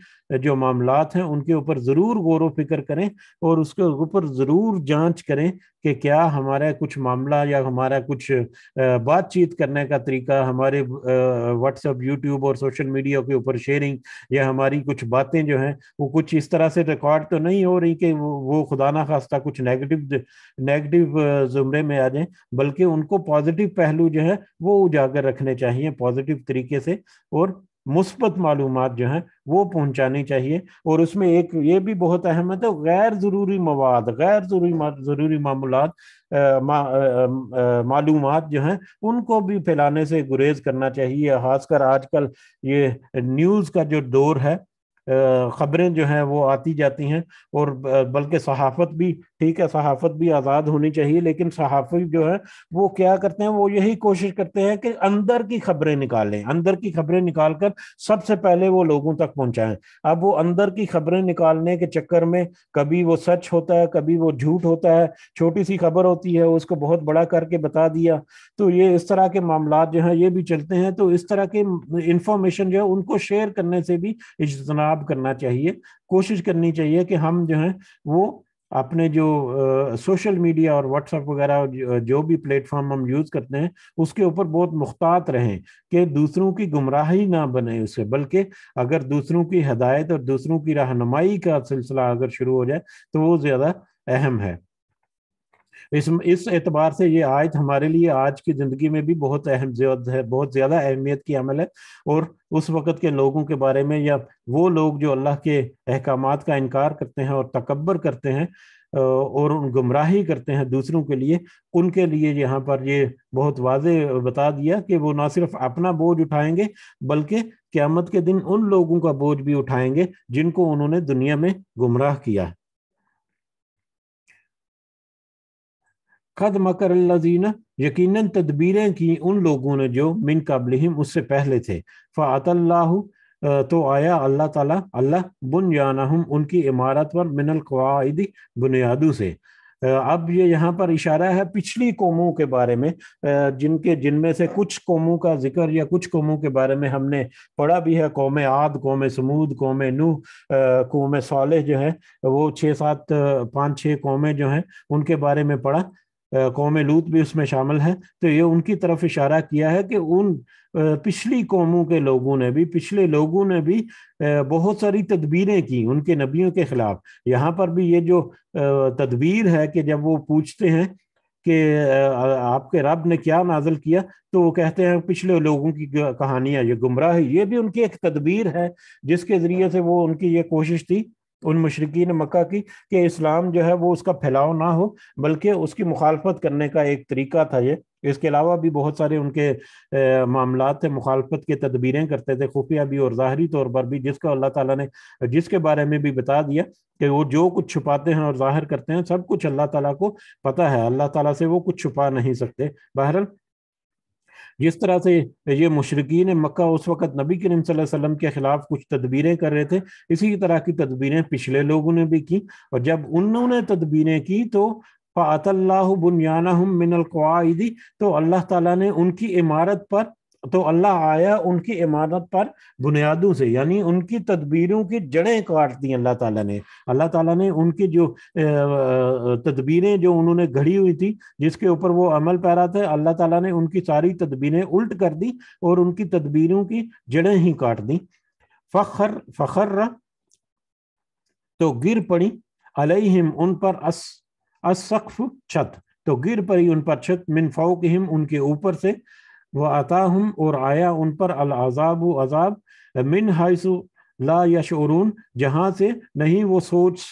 जो मामलात हैं उनके ऊपर ज़रूर गौर फिक्र करें और उसके ऊपर ज़रूर जांच करें कि क्या हमारा कुछ मामला या हमारा कुछ बातचीत करने का तरीका हमारे व्हाट्सएप यूट्यूब और सोशल मीडिया के ऊपर शेयरिंग या हमारी कुछ बातें जो हैं वो कुछ इस तरह से रिकॉर्ड तो नहीं हो रही कि वो वो खुदा ना खास्ता कुछ नेगेटिव नेगेटिव जुमरे में आ जाएं बल्कि उनको पॉजिटिव पहलू जो है वो उजागर रखने चाहिए पॉजिटिव तरीके से और मुस्बत मालूम जो हैं वो पहुंचानी चाहिए और उसमें एक ये भी बहुत अहम है तो गैर ज़रूरी मवाद गैर ज़रूरी ज़रूरी मामूल मा, मालूम जो हैं उनको भी फैलाने से गुरेज करना चाहिए खासकर आजकल ये न्यूज़ का जो दौर है ख़बरें जो हैं वो आती जाती हैं और बल्कि सहाफ़त भी ठीक है सहाफत भी आज़ाद होनी चाहिए लेकिन सहाफ़ी जो है वो क्या करते हैं वो यही कोशिश करते हैं कि अंदर की खबरें निकालें अंदर की खबरें निकाल कर सबसे पहले वो लोगों तक पहुंचाएं अब वो अंदर की खबरें निकालने के चक्कर में कभी वो सच होता है कभी वो झूठ होता है छोटी सी खबर होती है उसको बहुत बड़ा करके बता दिया तो ये इस तरह के मामला जो है ये भी चलते हैं तो इस तरह के इंफॉर्मेशन जो है उनको शेयर करने से भी इजतनाब करना चाहिए कोशिश करनी चाहिए कि हम जो है वो अपने जो सोशल मीडिया और व्हाट्सएप वगैरह जो, जो भी प्लेटफॉर्म हम यूज़ करते हैं उसके ऊपर बहुत मुख्तात रहें कि दूसरों की गुमराही ना बने उससे बल्कि अगर दूसरों की हदायत और दूसरों की रहनुमाई का सिलसिला अगर शुरू हो जाए तो वो ज़्यादा अहम है इस इस एतबार से ये आयत हमारे लिए आज की ज़िंदगी में भी बहुत अहम है बहुत ज़्यादा अहमियत की अमल है और उस वक़्त के लोगों के बारे में या वो लोग जो अल्लाह के अहकाम का इनकार करते हैं और तकबर करते हैं और उन गुमराही करते हैं दूसरों के लिए उनके लिए यहाँ पर ये बहुत वाज बता दिया कि वो ना सिर्फ अपना बोझ उठाएंगे बल्कि क़्यामत के दिन उन लोगों का बोझ भी उठाएंगे जिनको उन्होंने दुनिया में गुमराह किया कद मकर यकीनन तदबीरें की उन लोगों ने जो मिन काबलहम उससे पहले थे फ़ातल्लाह तो आया अल्लाह ताला अल्लाह बुनयानहम उनकी इमारत पर मिनल कवायदी बुनियादों से अब ये यहाँ पर इशारा है पिछली कौमों के बारे में जिनके जिनमें से कुछ कौमों का जिक्र या कुछ कौमों के बारे में हमने पढ़ा भी है कौम आद कौम समूद कौम नू कौम साले जो है वो छः सात पाँच छः कौमें जो हैं उनके बारे में पढ़ा कौम लूत भी उसमें शामिल हैं तो ये उनकी तरफ इशारा किया है कि उन पिछली कौमों के लोगों ने भी पिछले लोगों ने भी बहुत सारी तदबीरें की उनके नबियों के ख़िलाफ़ यहाँ पर भी ये जो तदबीर है कि जब वो पूछते हैं कि आपके रब ने क्या नाजल किया तो वो कहते हैं पिछले लोगों की कहानियाँ ये गुमराह है ये भी उनकी एक तदबीर है जिसके ज़रिए से वो उनकी ये कोशिश थी उन मशरकिन मक्का की कि इस्लाम जो है वो उसका फैलाव ना हो बल्कि उसकी मुखालफत करने का एक तरीका था ये इसके अलावा भी बहुत सारे उनके मामला थे मुखालफत की तदबीरें करते थे खुफिया भी और ज़ाहरी तौर पर भी जिसको अल्लाह ताला ने जिसके बारे में भी बता दिया कि वो जो कुछ छुपाते हैं और जाहिर करते हैं सब कुछ अल्लाह ताला को पता है अल्लाह ताला से वो कुछ छुपा नहीं सकते बहरहाल जिस तरह से ये मुशरकिन मक्का उस वक़्त नबी करीम वसल्लम के ख़िलाफ़ कुछ तदबीरें कर रहे थे इसी तरह की तदबीरें पिछले लोगों ने भी की और जब उन्होंने तदबीरें की तो फ़ातल्ला मिनल मिनलवादी तो अल्लाह ताला ने उनकी इमारत पर तो अल्लाह आया उनकी इमारत पर बुनियादों से यानी उनकी तदबीरों की जड़ें काट दी अल्लाह ताला ने अल्लाह ताला ने उनकी जो तदबीरें जो उन्होंने घड़ी हुई थी जिसके ऊपर वो अमल पैरा थे अल्लाह ताला ने उनकी सारी तदबीरें उल्ट कर दी और उनकी तदबीरों की जड़ें ही काट दी फ़खर फ़खर तो गिर पड़ी अलहिम उन पर अस असक्फ छत तो गिर पड़ी उन पर छत मिन फ़ौकहिम उनके ऊपर से व हम और आया उन पर अलाजाब अजाब मिन हाइसु ला यशरून जहाँ से नहीं वो सोच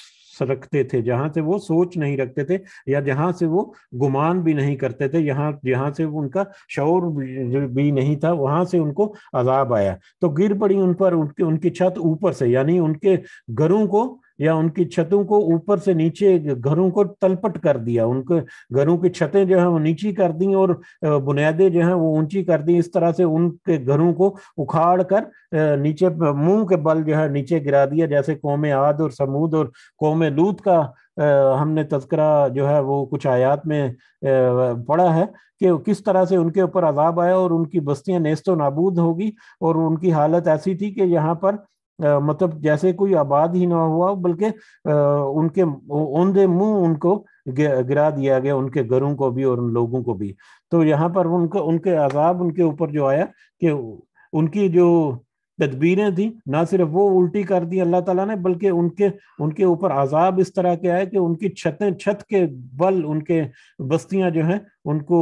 रखते थे जहाँ से वो सोच नहीं रखते थे या जहाँ से वो गुमान भी नहीं करते थे यहाँ जहाँ से उनका शौर भी नहीं था वहाँ से उनको अजाब आया तो गिर पड़ी उन पर उनकी उनकी छत ऊपर से यानी उनके घरों को या उनकी छतों को ऊपर से नीचे घरों को तलपट कर दिया उनके घरों की छतें जो है वो नीची कर दी और बुनियादें जो है वो ऊंची कर दी इस तरह से उनके घरों को उखाड़ कर नीचे मुंह के बल जो है नीचे गिरा दिया जैसे कौम आद और समूद और कौम लूत का हमने तस्करा जो है वो कुछ आयात में पढ़ा है कि किस तरह से उनके ऊपर अजाब आया और उनकी बस्तियां नेस्त नाबूद होगी और उनकी हालत ऐसी थी कि यहाँ पर मतलब जैसे कोई आबाद ही ना हुआ बल्कि उनके उनके मुंह उनको गिरा दिया गया उनके घरों को भी और उन लोगों को भी तो यहाँ पर उनका उनके आजाब उनके ऊपर जो आया कि उनकी जो तदबीरें थी ना सिर्फ वो उल्टी कर दी अल्लाह ताला ने बल्कि उनके उनके ऊपर आजाब इस तरह के आए कि उनकी छतें छत के बल उनके बस्तियां जो हैं उनको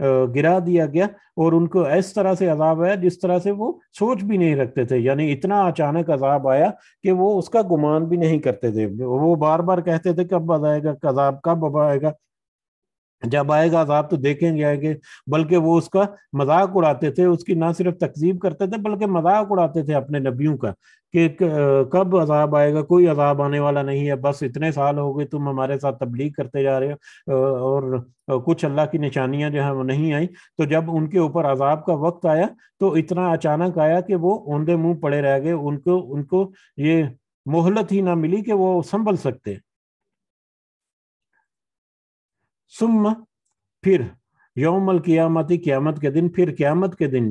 गिरा दिया गया और उनको इस तरह से अजाब आया जिस तरह से वो सोच भी नहीं रखते थे यानी इतना अचानक अजाब आया कि वो उसका गुमान भी नहीं करते थे वो बार बार कहते थे कब आएगा अजाब कब आएगा जब आएगा अजाब तो, तो देखेंगे आएंगे बल्कि वो उसका मजाक उड़ाते थे उसकी ना सिर्फ तकजीब करते थे बल्कि मजाक उड़ाते थे अपने नबियों का कि कब अजाब आएगा कोई अजाब आने वाला नहीं है बस इतने साल हो गए तुम हमारे साथ तबलीग करते जा रहे हो और कुछ अल्लाह की निशानियां जो है वो नहीं आई तो जब उनके ऊपर अजाब का वक्त आया तो इतना अचानक आया कि वो ओंधे मुंह पड़े रह गए उनको उनको ये मोहलत ही ना मिली कि वो संभल सकते हैं सुम फिर यौमल क़ियामती क़्यामत के दिन फिर क़्यामत के दिन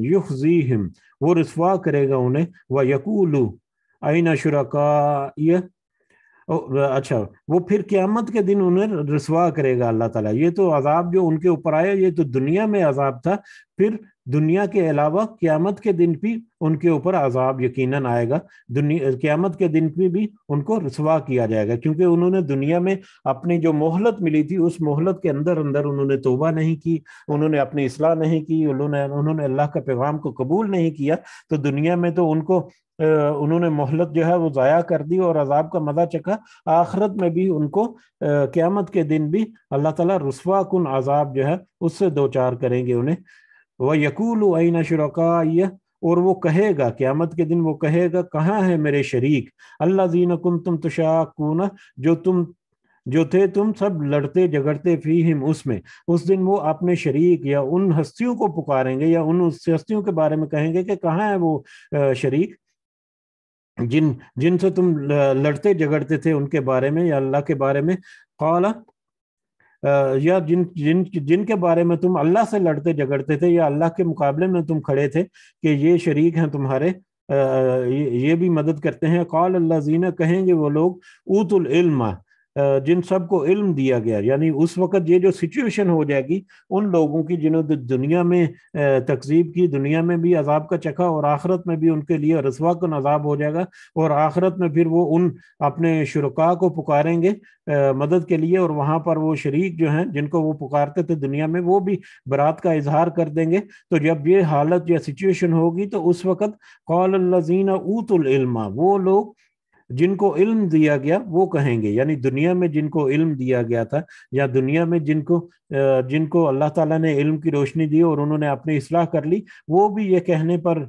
हिम वो रसवा करेगा उन्हें व यकूलू आइना शुरका अच्छा वो फिर क़्यामत के दिन उन्हें रसवा करेगा अल्लाह ताला ये तो अजाब जो उनके ऊपर आया ये तो दुनिया में अजाब था फिर दुनिया के अलावा क्यामत के दिन भी उनके ऊपर आजाब यकीन आएगा क्यामत के दिन भी, भी उनको रसवा किया जाएगा क्योंकि उन्होंने दुनिया में अपनी जो मोहलत मिली थी उस मोहलत के अंदर अंदर उन्होंने तोबा नहीं की उन्होंने अपनी असलाह नहीं की उन्होंने उन्होंने अल्लाह का पैगाम को कबूल नहीं किया तो दुनिया में तो उनको उन्होंने मोहलत जो है वो ज़ाया कर दी और अजाब का मज़ा चखा आखरत में भी उनको क़्यामत के दिन भी अल्लाह ताला रसवा कन अजाब जो है उससे दो चार करेंगे उन्हें वह यकूल आइन शरकाय और वो कहेगा क़्यामत के दिन वो कहेगा कहाँ है मेरे शरीक अल्लाह जीना कुम तुम तशाकून जो तुम जो थे तुम सब लड़ते झगड़ते फी हिम उसमें उस दिन वो अपने शरीक या उन हस्तियों को पुकारेंगे या उन हस्तियों के बारे में कहेंगे कि कहाँ है वो शरीक जिन जिनसे तुम लड़ते झगड़ते थे उनके बारे में या अल्लाह के बारे में कौला या जिन जिन जिनके बारे में तुम अल्लाह से लड़ते झगड़ते थे या अल्लाह के मुकाबले में तुम खड़े थे कि ये शरीक हैं तुम्हारे ये भी मदद करते हैं कौल अल्लाह जीना कहेंगे वो लोग ऊतुल इल्मा जिन सब को इल्म दिया गया यानी उस वक़्त ये जो सिचुएशन हो जाएगी उन लोगों की जिन्होंने दुनिया में तकजीब की दुनिया में भी अजाब का चखा और आखरत में भी उनके लिए रसवा का नजाब हो जाएगा और आखरत में फिर वो उन अपने शुरुका को पुकारेंगे मदद के लिए और वहाँ पर वो शरीक जो हैं जिनको वो पुकारते थे दुनिया में वो भी बरात का इजहार कर देंगे तो जब ये हालत या सिचुएशन होगी तो उस वक़्त कौल लजीना ऊतुल वो लोग जिनको इल्म दिया गया वो कहेंगे यानी दुनिया में जिनको इल्म दिया गया था या दुनिया में जिनको जिनको अल्लाह ताला ने इल्म की रोशनी दी और उन्होंने अपनी इसलाह कर ली वो भी ये कहने पर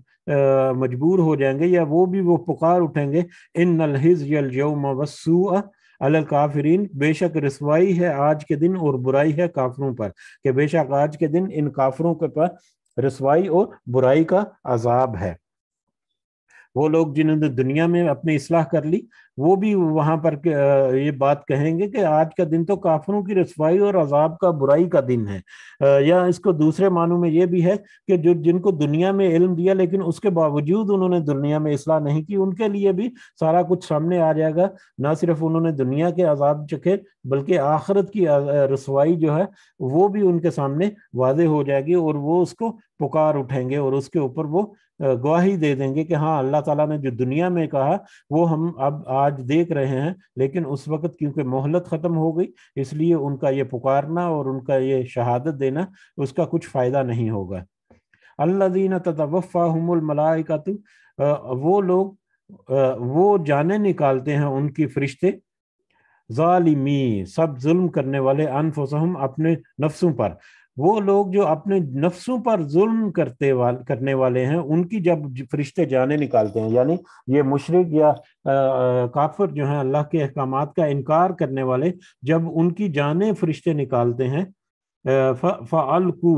मजबूर हो जाएंगे या वो भी वो पुकार उठेंगे इन नलहिजयम अल काफरीन बेशक रसवाई है आज के दिन और बुराई है काफरों पर कि बेशक आज के दिन इन काफरों के पर रसवाई और बुराई का अजाब है वो लोग जिन्होंने दुनिया में अपनी इसलाह कर ली वो भी वहां पर ये बात कहेंगे कि आज का दिन तो काफरों की रसवाई और अजाब का बुराई का दिन है या इसको दूसरे मानों में ये भी है कि जो जिनको दुनिया में इल्म दिया लेकिन उसके बावजूद उन्होंने दुनिया में इसलाह नहीं की उनके लिए भी सारा कुछ सामने आ जाएगा ना सिर्फ उन्होंने दुनिया के आजाब चखे बल्कि आखरत की रसवाई जो है वो भी उनके सामने वाजे हो जाएगी और वो उसको पुकार उठेंगे और उसके ऊपर वो गवाही दे देंगे कि हाँ अल्लाह ताला ने जो दुनिया में कहा वो हम अब आज देख रहे हैं लेकिन उस वक्त क्योंकि मोहलत ख़त्म हो गई इसलिए उनका ये पुकारना और उनका ये शहादत देना उसका कुछ फ़ायदा नहीं होगा अल्लादीन तो वो लोग वो जाने निकालते हैं उनकी फरिश्ते ालिमी सब जुल्म करने वाले अनफसहम अपने नफ्सों पर वो लोग जो अपने नफ्सों पर जुल्म करते वाल करने वाले हैं उनकी जब फरिश्ते जाने निकालते हैं यानी ये मुशरक या काफर जो है अल्लाह के अहकाम का इनकार करने वाले जब उनकी जाने फरिश्ते निकालते हैं फलकू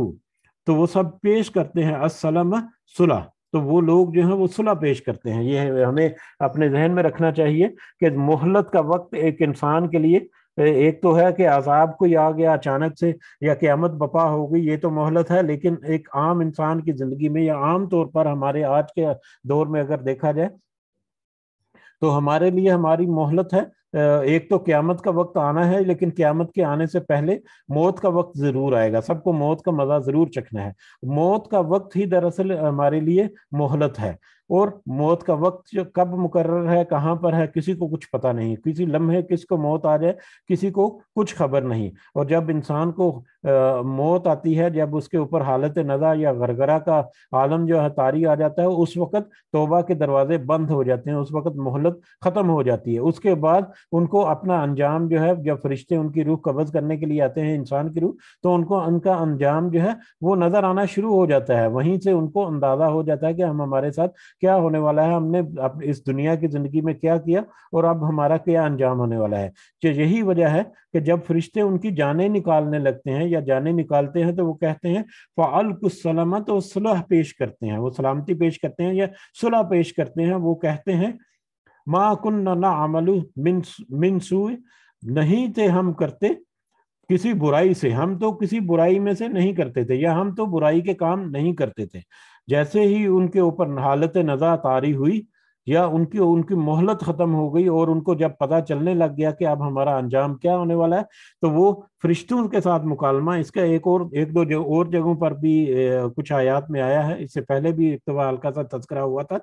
तो वो सब पेश करते हैं असलम सुलह तो वो लोग जो है वो सुलह पेश करते हैं ये हमें अपने जहन में रखना चाहिए कि मोहलत का वक्त एक इंसान के लिए एक तो है कि आजाब कोई आ गया अचानक से या क्यामत बपा हो गई ये तो मोहलत है लेकिन एक आम इंसान की जिंदगी में या आम तौर पर हमारे आज के दौर में अगर देखा जाए तो हमारे लिए हमारी मोहलत है एक तो क्यामत का वक्त आना है लेकिन क्यामत के आने से पहले मौत का वक्त जरूर आएगा सबको मौत का मजा जरूर चखना है मौत का वक्त ही दरअसल हमारे लिए मोहलत है और मौत का वक्त जो कब मुकर है कहाँ पर है किसी को कुछ पता नहीं किसी लम्हे किसको मौत आ जाए किसी को कुछ खबर नहीं और जब इंसान को आ, मौत आती है जब उसके ऊपर हालत नदा या गरगरा का आलम जो है तारी आ जाता है उस वक्त तोबा के दरवाजे बंद हो जाते हैं उस वक्त मोहलत ख़त्म हो जाती है उसके बाद उनको अपना अंजाम जो है जब फरिश्ते उनकी रूह कब्ज़ करने के लिए आते हैं इंसान की रूह तो उनको उनका अंजाम जो है वो नज़र आना शुरू हो जाता है वहीं से उनको अंदाज़ा हो जाता है कि हम हमारे साथ क्या होने वाला है हमने इस दुनिया की जिंदगी में क्या किया और अब हमारा क्या अंजाम होने वाला है यही वजह है कि जब फरिश्ते उनकी जाने निकालने लगते हैं या जाने निकालते हैं तो वो कहते हैं फल कुछ सलामत तो और सुलह पेश करते हैं वो सलामती पेश करते हैं या सुलह पेश करते हैं वो कहते हैं माँ कुन्ना ना अमल मिन मिनसू नहीं थे हम करते किसी बुराई से हम तो किसी बुराई में से नहीं करते थे या हम तो बुराई के काम नहीं करते थे जैसे ही उनके ऊपर हालत नज़ा तारी हुई या उनकी उनकी मोहलत ख़त्म हो गई और उनको जब पता चलने लग गया कि अब हमारा अंजाम क्या होने वाला है तो वो फरिश्तों के साथ मुकालमा इसका एक और एक दो जो और जगहों पर भी कुछ आयात में आया है इससे पहले भी एक हल्का सा तस्करा हुआ था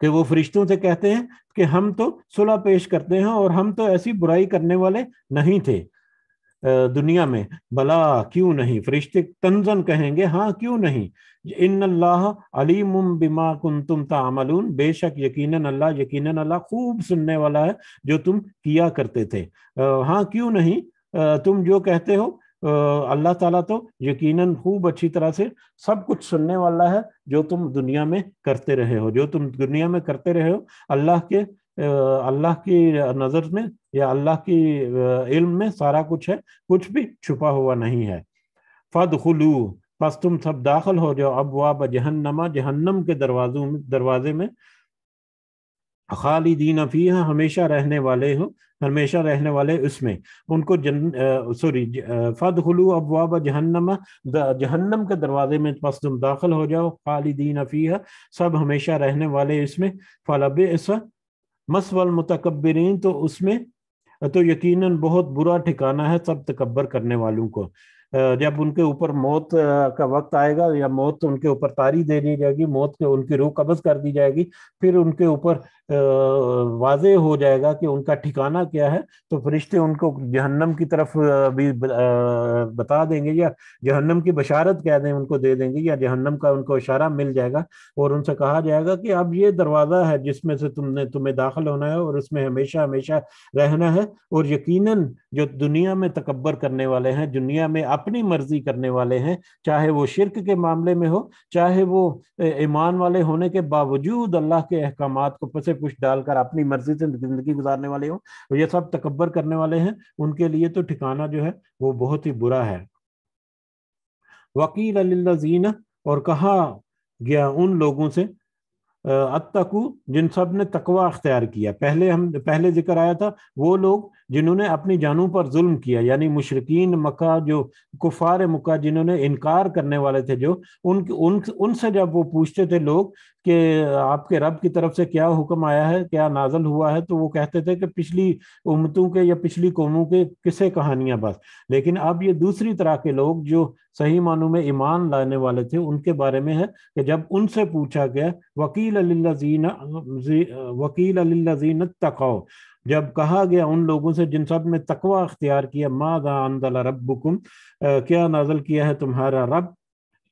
कि वो फरिश्तों से कहते हैं कि हम तो सुलह पेश करते हैं और हम तो ऐसी बुराई करने वाले नहीं थे दुनिया में भला क्यों नहीं फरिश्ते तंजन कहेंगे हाँ क्यों नहीं इन अल्लाह अलीम बिमा तुम तामलून बेशक यकीन अल्लाह यकीन अल्लाह खूब सुनने वाला है जो तुम किया करते थे हाँ क्यों नहीं तुम जो कहते हो अल्लाह ताला तो यकीनन खूब अच्छी तरह से सब कुछ सुनने वाला है जो तुम दुनिया में करते रहे हो जो तुम दुनिया में करते रहे हो अल्लाह के अल्लाह की नज़र में या अल्लाह की इल्म में सारा कुछ है कुछ भी छुपा हुआ नहीं है फद खुलू बस तुम सब दाखिल हो जाओ अब वाब जहन्नमा जहन्नम के दरवाजों में दरवाजे में खालिदीन फीहा हमेशा रहने वाले हो हमेशा रहने वाले उसमें उनको जन सॉरी फद अब अबवाब जहन्नम जहन्नम के दरवाजे में बस तुम दाखिल हो जाओ खालिदीन फीहा सब हमेशा रहने वाले इसमें फलब मसवल मतकबरीन तो उसमें तो यकीनन बहुत बुरा ठिकाना है सब तकबर करने वालों को जब उनके ऊपर मौत का वक्त आएगा या मौत तो उनके ऊपर तारी दे दी जाएगी मौत के उनकी रूह कब्ज कर दी जाएगी फिर उनके ऊपर वाजे हो जाएगा कि उनका ठिकाना क्या है तो फरिश्ते उनको जहन्नम की तरफ भी बता देंगे या जहन्नम की बशारत कह दें उनको दे देंगे या जहन्नम का उनको इशारा मिल जाएगा और उनसे कहा जाएगा कि अब ये दरवाज़ा है जिसमें से तुमने तुम्हें दाखिल होना है और उसमें हमेशा हमेशा रहना है और यकीनन जो दुनिया में तकबर करने वाले हैं दुनिया में अपनी मर्जी करने वाले हैं चाहे वो शिरक के मामले में हो चाहे वो ईमान वाले होने के बावजूद अल्लाह के अहकाम को पसे पुश डालकर अपनी मर्जी से ज़िंदगी गुजारने वाले हों तो ये सब तकबर करने वाले हैं उनके लिए तो ठिकाना जो है वो बहुत ही बुरा है वकील अल्लाजीन और कहा गया उन लोगों से अतकू जिन सब ने तकवा अख्तियार किया पहले हम पहले जिक्र आया था वो लोग जिन्होंने अपनी जानों पर जुल्म किया यानी मुशरकिन मक्का जो कुफार मक्का जिन्होंने इनकार करने वाले थे जो उन उन जब वो पूछते थे लोग कि आपके रब की तरफ से क्या हुक्म आया है क्या नाजल हुआ है तो वो कहते थे कि पिछली उमतों के या पिछली कौमों के किसे कहानियां बस लेकिन अब ये दूसरी तरह के लोग जो सही मानों में ईमान लाने वाले थे उनके बारे में है कि जब उनसे पूछा गया वकील अलीजीन वकील अलीजीन तकाओ जब कहा गया उन लोगों से जिन सब ने तकवा अख्तियार किया मादा रब क्या नाजल किया है तुम्हारा रब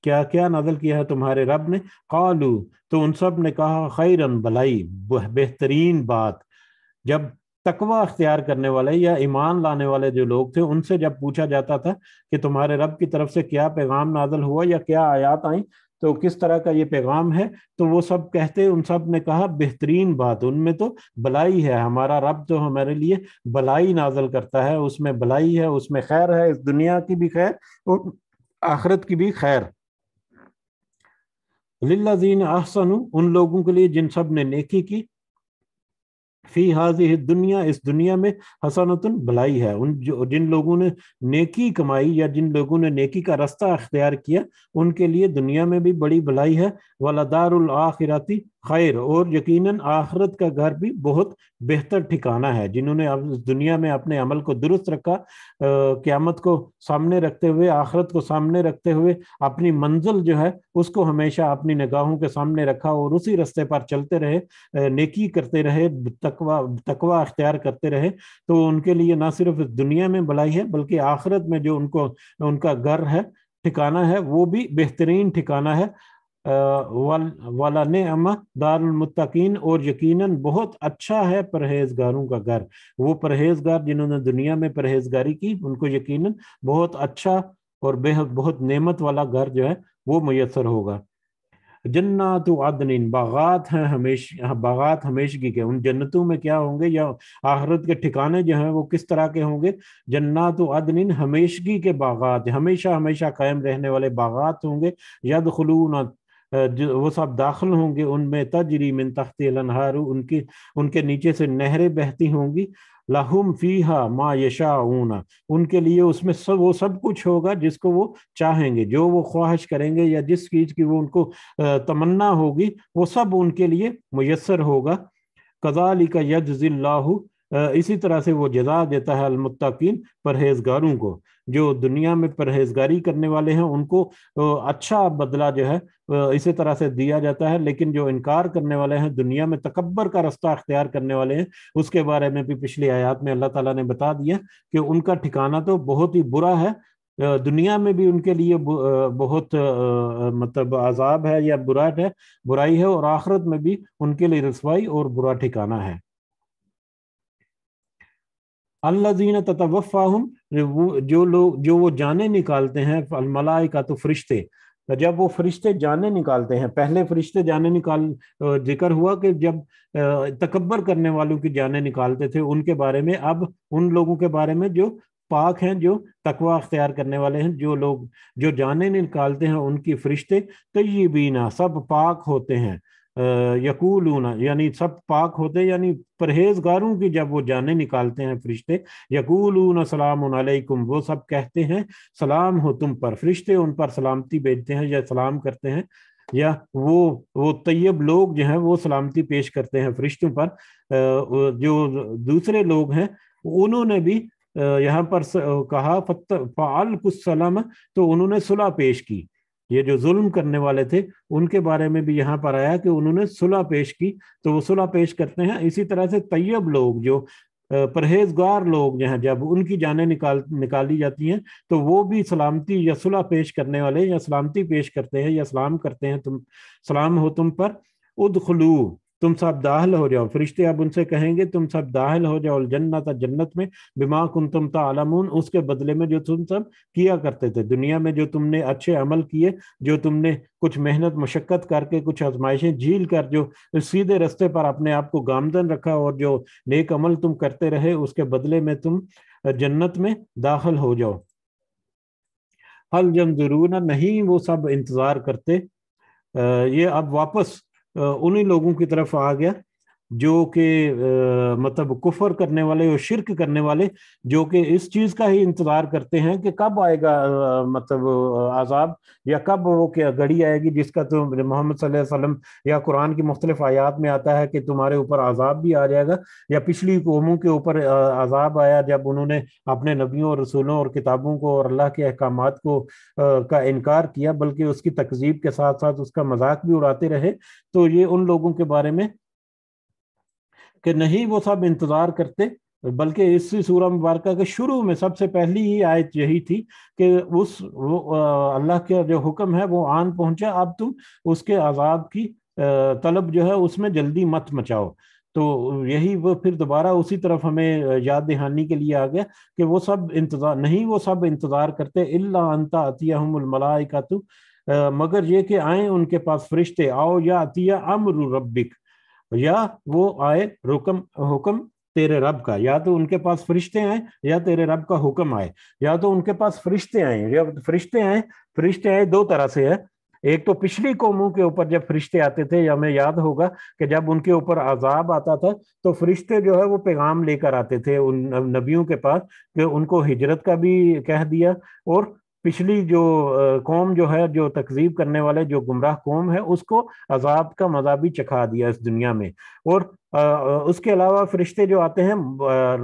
क्या क्या नाजल किया है तुम्हारे रब ने कालू तो उन सब ने कहा खैरन भलाई बेहतरीन बात जब तकवा अख्तियार करने वाले या ईमान लाने वाले जो लोग थे उनसे जब पूछा जाता था कि तुम्हारे रब की तरफ से क्या पैगाम नाजल हुआ या क्या आयात आई तो किस तरह का ये पैगाम है तो वो सब कहते उन सब ने कहा बेहतरीन बात उनमें तो भलाई है हमारा रब जो हमारे लिए भलाई नाजल करता है उसमें भलाई है उसमें खैर है इस दुनिया की भी खैर और आखरत की भी खैर लिल्लाजीन अहसन उन लोगों के लिए जिन सब ने नेकी की फी हाजी दुनिया इस दुनिया में हसनतन भलाई है उन जो जिन लोगों ने नेकी कमाई या जिन लोगों ने नेकी का रास्ता अख्तियार किया उनके लिए दुनिया में भी बड़ी भलाई है वाला दारुल आखिराती खैर और यकीनन आखरत का घर भी बहुत बेहतर ठिकाना है जिन्होंने अब दुनिया में अपने अमल को दुरुस्त रखा क़्यामत को सामने रखते हुए आखरत को सामने रखते हुए अपनी मंजिल जो है उसको हमेशा अपनी निगाहों के सामने रखा और उसी रस्ते पर चलते रहे नेकी करते रहे तकवा तकवा अख्तियार करते रहे तो उनके लिए ना सिर्फ दुनिया में भलाई है बल्कि आखरत में जो उनको उनका घर है ठिकाना है वो भी बेहतरीन ठिकाना है वाला नम दारमतकीन और यकीनन बहुत अच्छा है परहेजगारों का घर वो परहेजगार जिन्होंने दुनिया में परहेजगारी की उनको यकीनन बहुत अच्छा और बेहद बहुत नेमत वाला घर जो है वो मैसर होगा जन्नात आदनिन बागात हैं हमेश बागात हमेशगी के उन जन्नतों में क्या होंगे या आखरत के ठिकाने जो हैं वो किस तरह के होंगे जन्नात आदनिन हमेशगी के बागात हमेशा हमेशा कायम रहने वाले बागात होंगे यद खलून जो वो सब दाखिल होंगे उनमें तजरी मिन तख्त लनहारू उनकी उनके नीचे से नहरें बहती होंगी लाहुम फीहा मा यशाऊना उनके लिए उसमें सब वो सब कुछ होगा जिसको वो चाहेंगे जो वो ख्वाहिश करेंगे या जिस चीज़ की वो उनको तमन्ना होगी वो सब उनके लिए मैसर होगा कजाली का यज्ला इसी तरह से वो जजा देता है अलमुत्तकीन परहेजगारों को जो दुनिया में परहेजगारी करने वाले हैं उनको अच्छा बदला जो है इसी तरह से दिया जाता है लेकिन जो इनकार करने वाले हैं दुनिया में तकबर का रास्ता अख्तियार करने वाले हैं उसके बारे में भी पिछली आयात में अल्लाह ताला ने बता दिया कि उनका ठिकाना तो बहुत ही बुरा है दुनिया में भी उनके लिए बहुत मतलब आज़ाब है या बुरा है बुराई है और आखरत में भी उनके लिए रसवाई और बुरा ठिकाना है अल्लाजीन वो जो लोग जो वो जाने निकालते हैं का तो फरिश्ते तो जब वो फरिश्ते जाने निकालते हैं पहले फरिश्ते जाने निकाल जिक्र हुआ कि जब तकबर करने वालों की जाने निकालते थे उनके बारे में अब उन लोगों के बारे में जो पाक हैं जो तकवा अख्तियार करने वाले हैं जो लोग जो जाने निकालते हैं उनकी फरिश्ते तयबीना सब पाक होते हैं यकूलूना यानी सब पाक होते यानी परहेजगारों की जब वो जाने निकालते हैं फरिश्ते यकूलूना सलाम अलैकुम वो सब कहते हैं सलाम हो तुम पर फरिश्ते उन पर सलामती भेजते हैं या सलाम करते हैं या वो वो तय्यब लोग जो हैं वो सलामती पेश करते हैं फरिश्तों पर जो दूसरे लोग हैं उन्होंने भी यहाँ पर कहा फत फ़ाल कुछ सलाम तो उन्होंने सुलह पेश की ये जो जुल्म करने वाले थे उनके बारे में भी यहाँ पर आया कि उन्होंने सुलह पेश की तो वो सुलह पेश करते हैं इसी तरह से तैयब लोग जो परहेजगार लोग जो हैं जब उनकी जानें निकाल निकाली जाती हैं तो वो भी सलामती या सुलह पेश करने वाले या सलामती पेश करते हैं या सलाम करते हैं तुम सलाम हो तुम पर उद खलू तुम सब दाहल हो जाओ फरिश्ते अब उनसे कहेंगे तुम सब दाहल हो जाओ जन्नत जन्नत में बिमा कुन तुम तालमून उसके बदले में जो तुम सब किया करते थे दुनिया में जो तुमने अच्छे अमल किए जो तुमने कुछ मेहनत मशक्क़त करके कुछ आजमाइशें झील कर जो सीधे रस्ते पर अपने आप को गामदन रखा और जो नेक अमल तुम करते रहे उसके बदले में तुम जन्नत में दाखिल हो जाओ हल जम जरूर नहीं वो सब इंतज़ार करते ये अब वापस उन्हीं लोगों की तरफ आ गया जो कि मतलब कुफर करने वाले और शिरक करने वाले जो कि इस चीज़ का ही इंतज़ार करते हैं कि कब आएगा आ, मतलब आज़ाब या कब वो क्या घड़ी आएगी जिसका तो मोहम्मद वसल्लम या कुरान की मुख्तलिफ आयात में आता है कि तुम्हारे ऊपर आज़ाब भी आ जाएगा या पिछली कौमों के ऊपर आज़ाब आया जब उन्होंने अपने नबियों और रसूलों और किताबों को और अल्लाह के अहकाम को आ, का इनकार किया बल्कि उसकी तकजीब के साथ साथ उसका मजाक भी उड़ाते रहे तो ये उन लोगों के बारे में कि नहीं वो सब इंतजार करते बल्कि इस सूरह मुबारक के शुरू में सबसे पहली ही आयत यही थी कि उस अल्लाह के जो हुक्म है वो आन पहुंचा अब तुम उसके आज़ाब की तलब जो है उसमें जल्दी मत मचाओ तो यही वो फिर दोबारा उसी तरफ हमें याद दहानी के लिए आ गया कि वो सब इंतज़ार नहीं वो सब इंतज़ार करते इल्ला अंता अतियामलाइका तु मगर ये कि आए उनके पास फरिश्ते आओ या अतिया अमरु रब्बिक या वो आए हुक्म हुक्म तेरे रब का या तो उनके पास फरिश्ते आए या तेरे रब का हुक्म आए या तो उनके पास फरिश्ते आए या फरिश्ते आए फरिश्ते आए दो तरह से है एक तो पिछली कौमों के ऊपर जब फरिश्ते आते थे या हमें याद होगा कि जब उनके ऊपर आजाब आता था तो फरिश्ते जो है वो पैगाम लेकर आते थे उन नबियों के पास कि उनको हिजरत का भी कह दिया और पिछली जो कौम जो है जो तकजीब करने वाले जो गुमराह कौम है उसको अजाब का मजा भी चखा दिया इस दुनिया में और उसके अलावा फरिश्ते जो आते हैं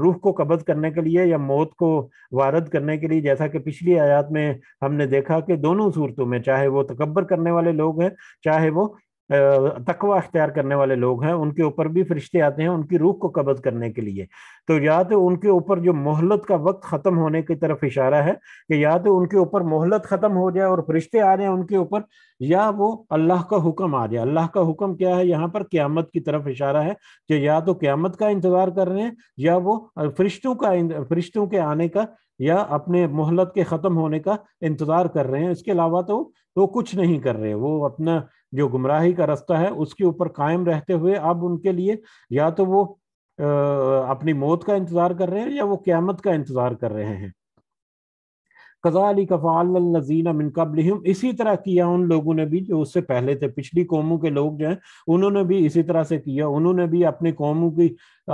रूह को कब्ज करने के लिए या मौत को वारद करने के लिए जैसा कि पिछली आयात में हमने देखा कि दोनों सूरतों में चाहे वो तकबर करने वाले लोग हैं चाहे वो तकवा अख्तियार करने वाले लोग हैं उनके ऊपर भी फरिश्ते आते हैं उनकी रूह को कबज करने के लिए तो या तो उनके ऊपर जो मोहलत का वक्त ख़त्म होने की तरफ इशारा है कि या तो उनके ऊपर मोहलत ख़त्म हो जाए और फरिश्ते आ जाए उनके ऊपर या वो अल्लाह का हुक्म आ जाए अल्लाह का हुक्म क्या है यहाँ पर क़्यामत की तरफ इशारा है कि या तो क़्यामत का इंतज़ार कर रहे हैं या वो फरिश्तों का फरिश्तों के आने का या अपने मोहलत के ख़त्म होने का इंतज़ार कर रहे हैं इसके अलावा तो वो तो कुछ नहीं कर रहे वो अपना जो गुमराही का रास्ता है उसके ऊपर कायम रहते हुए अब उनके लिए या तो वो अपनी मौत का इंतजार कर रहे हैं या वो क्यामत का इंतजार कर रहे हैं कजाली कफ़ालजीना मिनकबल इसी तरह किया उन लोगों ने भी जो उससे पहले थे पिछली कौमों के लोग जो हैं उन्होंने भी इसी तरह से किया उन्होंने भी अपने कौमों की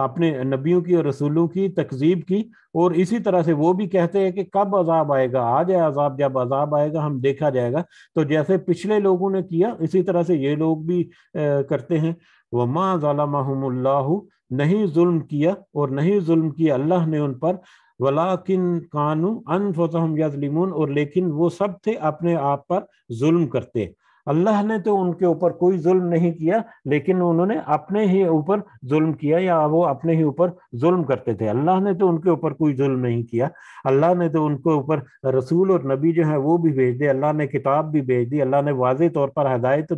अपने नबियों की और रसूलों की तकजीब की और इसी तरह से वो भी कहते हैं कि कब अजाब आएगा आ जाए अजाब जब अजाब आएगा हम देखा जाएगा तो जैसे पिछले लोगों ने किया इसी तरह से ये लोग भी आ, करते हैं वह माँ ज़ालमहमल्ला नहीं जुल्म किया और नहीं जुल्म किया अल्लाह ने उन पर वलाकिन कानू अनफोतम यजलिमून और लेकिन वो सब थे अपने आप पर जुल्म करते अल्लाह ने तो उनके ऊपर कोई जुल्म नहीं किया लेकिन उन्होंने अपने ही ऊपर जुल्म किया या वो अपने ही ऊपर जुल्म करते थे अल्लाह ने तो उनके ऊपर कोई जुल्म नहीं किया अल्लाह ने तो उनके ऊपर रसूल और नबी जो है वो भी भेज दिए अल्लाह ने किताब भी भेज दी अल्लाह ने वाज तौर पर हदायत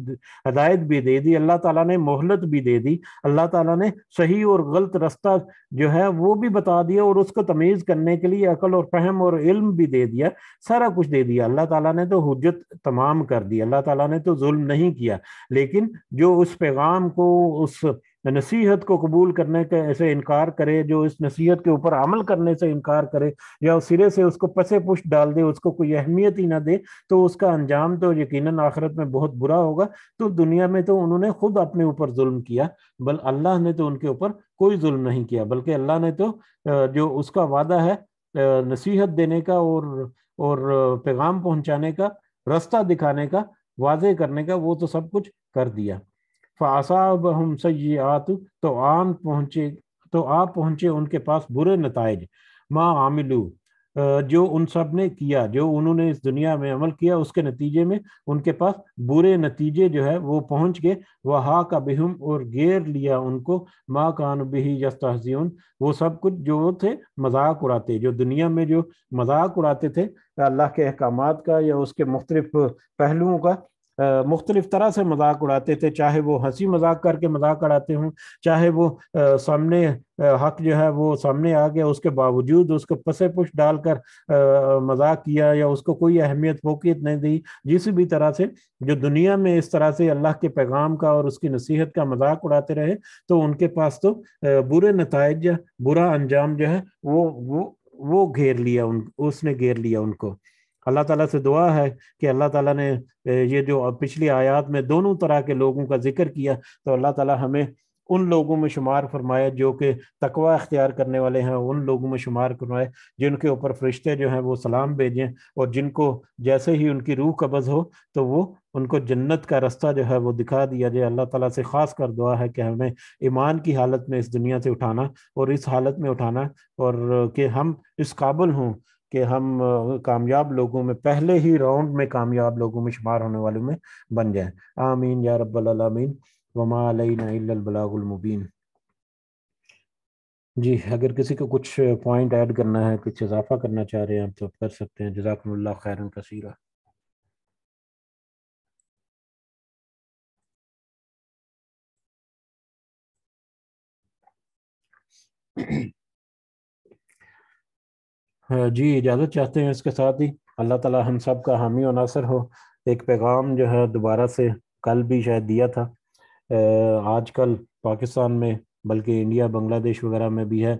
हदायत भी दे दी अल्लाह तला ने मोहलत भी दे दी अल्लाह तला ने सही और गलत रास्ता जो है वो भी बता दिया और उसको तमीज़ करने के लिए अकल और फहम और इल्म भी दे दिया सारा कुछ दे दिया अल्लाह तला ने तो हजत तमाम कर दी अल्लाह तला ने तो जुल्म नहीं किया लेकिन जो उस पैगाम को उस नसीहत को कबूल करने के ऐसे इनकार करे जो इस नसीहत के ऊपर अमल करने से इनकार करे या उस सिरे से उसको पसे पुष्ट डाल दे उसको कोई अहमियत ही ना दे तो उसका अंजाम तो यकीनन आखिरत में बहुत बुरा होगा तो दुनिया में तो उन्होंने खुद अपने ऊपर जुल्म किया बल अल्लाह ने तो उनके ऊपर कोई जुल्म नहीं किया बल्कि अल्लाह ने तो जो उसका वादा है नसीहत देने का और और पैगाम पहुंचाने का रास्ता दिखाने का वाजे करने का वो तो सब कुछ कर दिया फासाब हम सयात तो आन पहुंचे तो आप पहुंचे उनके पास बुरे नतज माँ आमिलू जो उन सब ने किया जो उन्होंने इस दुनिया में अमल किया उसके नतीजे में उनके पास बुरे नतीजे जो है वो पहुंच गए हा का बेहम और घेर लिया उनको माँ कान बिही यस्ताजीन वो सब कुछ जो थे मजाक उड़ाते जो दुनिया में जो मजाक उड़ाते थे अल्लाह के अहकाम का या उसके मुख्तलिफ पहलुओं का मुख्तलिफ तरह से मजाक उड़ाते थे चाहे वो हंसी मजाक करके मजाक उड़ाते हों चाहे वो आ, सामने हक जो है वो सामने आ गया उसके बावजूद उसको पसे पुश डालकर मजाक किया या उसको कोई अहमियत फोकियत नहीं दी जिस भी तरह से जो दुनिया में इस तरह से अल्लाह के पैगाम का और उसकी नसीहत का मजाक उड़ाते रहे तो उनके पास तो बुरे नतज बुरा अंजाम जो है वो वो वो घेर लिया उन उसने घेर लिया उनको अल्लाह ताला से दुआ है कि अल्लाह ताला ने ये जो पिछली आयात में दोनों तरह के लोगों का जिक्र किया तो अल्लाह ताला हमें उन लोगों में शुमार फरमाया जो कि तकवा अख्तियार करने वाले हैं उन लोगों में शुमार करवाए जिनके ऊपर फरिश्ते जो हैं वो सलाम भेजें और जिनको जैसे ही उनकी रूह कबज हो तो वो उनको जन्नत का रास्ता जो है वो दिखा दिया जाए अल्लाह ताला से ख़ास कर दुआ है कि हमें ईमान की हालत में इस दुनिया से उठाना और इस हालत में उठाना और कि हम इस काबुल हों कि हम कामयाब लोगों में पहले ही राउंड में कामयाब लोगों में शुमार होने वालों में बन जाएं आमीन या रबीन वमा जी अगर किसी को कुछ पॉइंट ऐड करना है कुछ इजाफा करना चाह रहे हैं आप तो कर सकते हैं जजाक खैर कसीरा mm हाँ जी इजाज़त चाहते हैं इसके साथ ही अल्लाह ताला हम सब का हामी और नासर हो एक पैगाम जो है दोबारा से कल भी शायद दिया था आज कल पाकिस्तान में बल्कि इंडिया बांग्लादेश वगैरह में भी है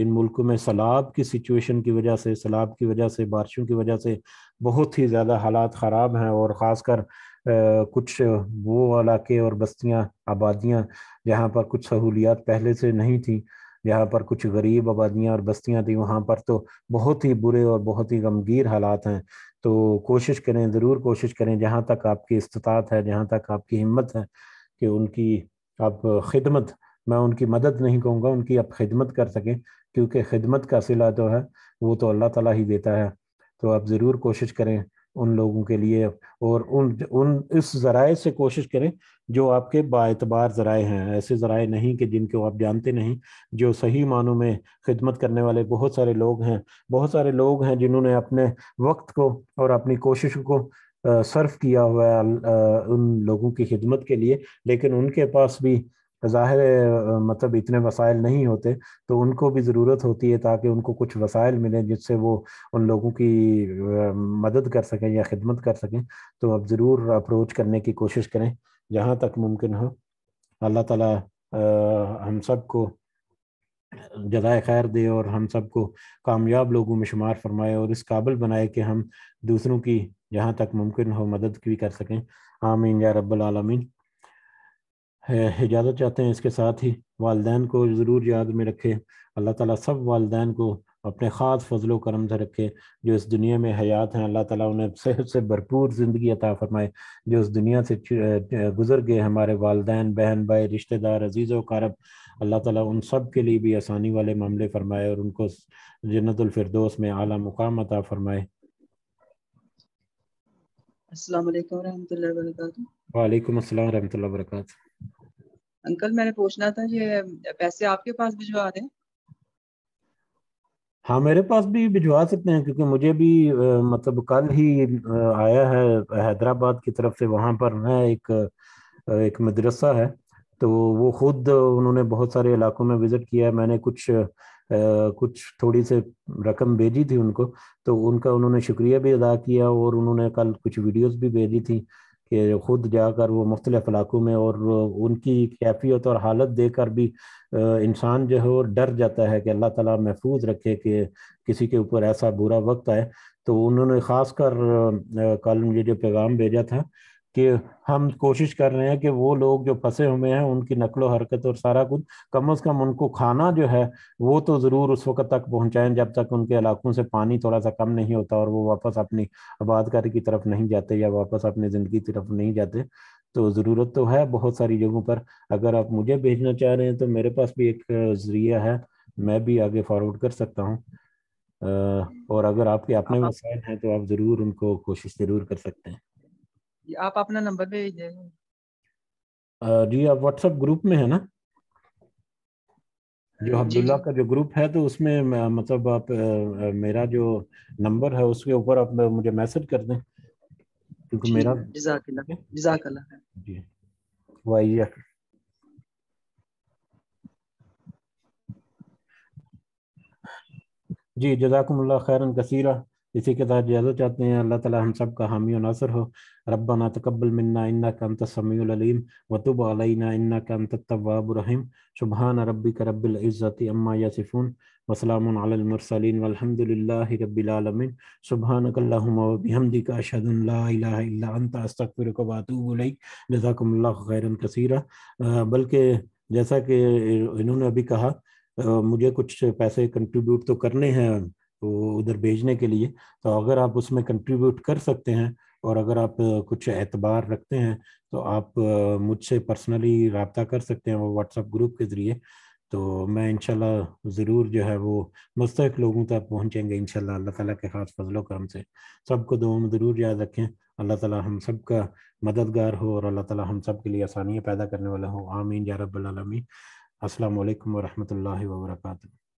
इन मुल्कों में सैलाब की सिचुएशन की वजह से सैलाब की वजह से बारिशों की वजह से बहुत ही ज़्यादा हालात ख़राब हैं और ख़ासकर कुछ वो इलाके और बस्तियाँ आबादियाँ जहाँ पर कुछ सहूलियात पहले से नहीं थी जहाँ पर कुछ गरीब आबादियाँ और बस्तियाँ थी वहाँ पर तो बहुत ही बुरे और बहुत ही गमगीर हालात हैं तो कोशिश करें ज़रूर कोशिश करें जहाँ तक आपकी इस्तात है जहाँ तक आपकी हिम्मत है कि उनकी आप खिदमत मैं उनकी मदद नहीं कहूँगा उनकी आप खिदमत कर सकें क्योंकि खिदमत का सिला जो तो है वो तो अल्लाह ताला ही देता है तो आप ज़रूर कोशिश करें उन लोगों के लिए और उन उन इस ज़राए से कोशिश करें जो आपके बातबार ज़राए हैं ऐसे ज़राए नहीं कि जिनको आप जानते नहीं जो सही मानों में खिदमत करने वाले बहुत सारे लोग हैं बहुत सारे लोग हैं जिन्होंने अपने वक्त को और अपनी कोशिश को सर्व किया हुआ है उन लोगों की खिदमत के लिए लेकिन उनके पास भी तो ज़ाहिर है मतलब इतने वसाइल नहीं होते तो उनको भी ज़रूरत होती है ताकि उनको कुछ वसाइल मिले जिससे वो उन लोगों की मदद कर सकें या खिदमत कर सकें तो अब ज़रूर अप्रोच करने की कोशिश करें जहाँ तक मुमकिन हो अल्लाह ताला हम सब को जदाय खैर दे और हम सबको कामयाब लोगों में शुमार फरमाए और इस काबिल बनाए कि हम दूसरों की जहाँ तक मुमकिन हो मदद भी कर सकें आमीन या रब्बुल आलमीन इजाज़त चाहते हैं इसके साथ ही वालदेन को ज़रूर याद में रखें अल्लाह ताला सब वालदेन को अपने ख़ास फजलो करम से रखे जो इस दुनिया में हयात हैं अल्लाह ताला उन्हें सेहत से भरपूर ज़िंदगी अता फ़रमाए जो इस दुनिया से गुजर गए हमारे वालदेन बहन भाई रिश्तेदार अजीज़ वारब अल्लाह ताला उन सब के लिए भी आसानी वाले मामले फ़रमाए और उनको जन्नतफरदोस में आला मुकाम अता फ़रमाए वालेकुम असल वरहमल अंकल मैंने पूछना था ये पैसे आपके पास भिजवा दें हाँ मेरे पास भी भिजवा सकते हैं क्योंकि मुझे भी आ, मतलब कल ही आया है हैदराबाद की तरफ से वहाँ पर है एक एक मदरसा है तो वो खुद उन्होंने बहुत सारे इलाकों में विज़िट किया है मैंने कुछ आ, कुछ थोड़ी से रकम भेजी थी उनको तो उनका उन्होंने शुक्रिया भी अदा किया और उन्होंने कल कुछ वीडियोस भी भेजी थी कि खुद जाकर वो मुख्तलिफ इलाकों में और उनकी कैफियत और हालत देकर भी इंसान जो है वो डर जाता है कि अल्लाह ताला महफूज रखे कि किसी के ऊपर ऐसा बुरा वक्त आए तो उन्होंने ख़ासकर कल मुझे जो पैगाम भेजा था कि हम कोशिश कर रहे हैं कि वो लोग जो फंसे हुए हैं उनकी नकलो हरकत और सारा कुछ कम अज़ कम उनको खाना जो है वो तो ज़रूर उस वक्त तक पहुँचाएँ जब तक उनके इलाकों से पानी थोड़ा सा कम नहीं होता और वो वापस अपनी आबादकारी की तरफ नहीं जाते या वापस अपनी ज़िंदगी की तरफ नहीं जाते तो ज़रूरत तो है बहुत सारी जगहों पर अगर आप मुझे भेजना चाह रहे हैं तो मेरे पास भी एक ज़रिया है मैं भी आगे फॉरवर्ड कर सकता हूँ और अगर आपके अपने मसाइल हाँ। हैं तो आप ज़रूर उनको कोशिश ज़रूर कर सकते हैं आप अपना नंबर भेज दें जी आप व्हाट्सएप ग्रुप में है ना जो अब्दुल्ला का जो ग्रुप है तो उसमें मतलब आप मेरा जो नंबर है उसके ऊपर आप मुझे मैसेज कर दें क्योंकि मेरा जिजाकला जिजाकला जी वाइया जी जजाकमल्ला खैरन कसीरा इसी के साथ इजाज़त चाहते हैं अल्लाह ताला हम सब का हामी और नासर हो रब्बना तकबल मन्ना इन्ना कंत समीम वतुब अलैना इन्ना कंत तवाबरहीम सुबहान रबी का रबिल इज़्ज़त अम्मा यासिफून वसलाम अलमरसलिन वलहमदिल्लाह रबीआलमिन सुबहानकल्लाहमदिक अशदुल्लातफ़िरकबातूबलैक जजाकम्ला खैरन कसीरा बल्कि जैसा कि इन्होंने अभी कहा मुझे कुछ पैसे कंट्रीब्यूट तो करने हैं तो उधर भेजने के लिए तो अगर आप उसमें कंट्रीब्यूट कर सकते हैं और अगर आप कुछ एतबार रखते हैं तो आप मुझसे पर्सनली रबता कर सकते हैं वो व्हाट्सएप ग्रुप के ज़रिए तो मैं इनशाला ज़रूर जो है वो मुस्तक लोगों तक पहुँचेंगे इनशाला अल्लाह ताला के ख़ास फजलो करम से सबको दो में ज़रूर याद रखें अल्लाह ताली हम सब का मददगार हो और अल्लाह ताली हम सब के लिए आसानियाँ पैदा करने वाला हो आमीन या असल वरहमल वर्का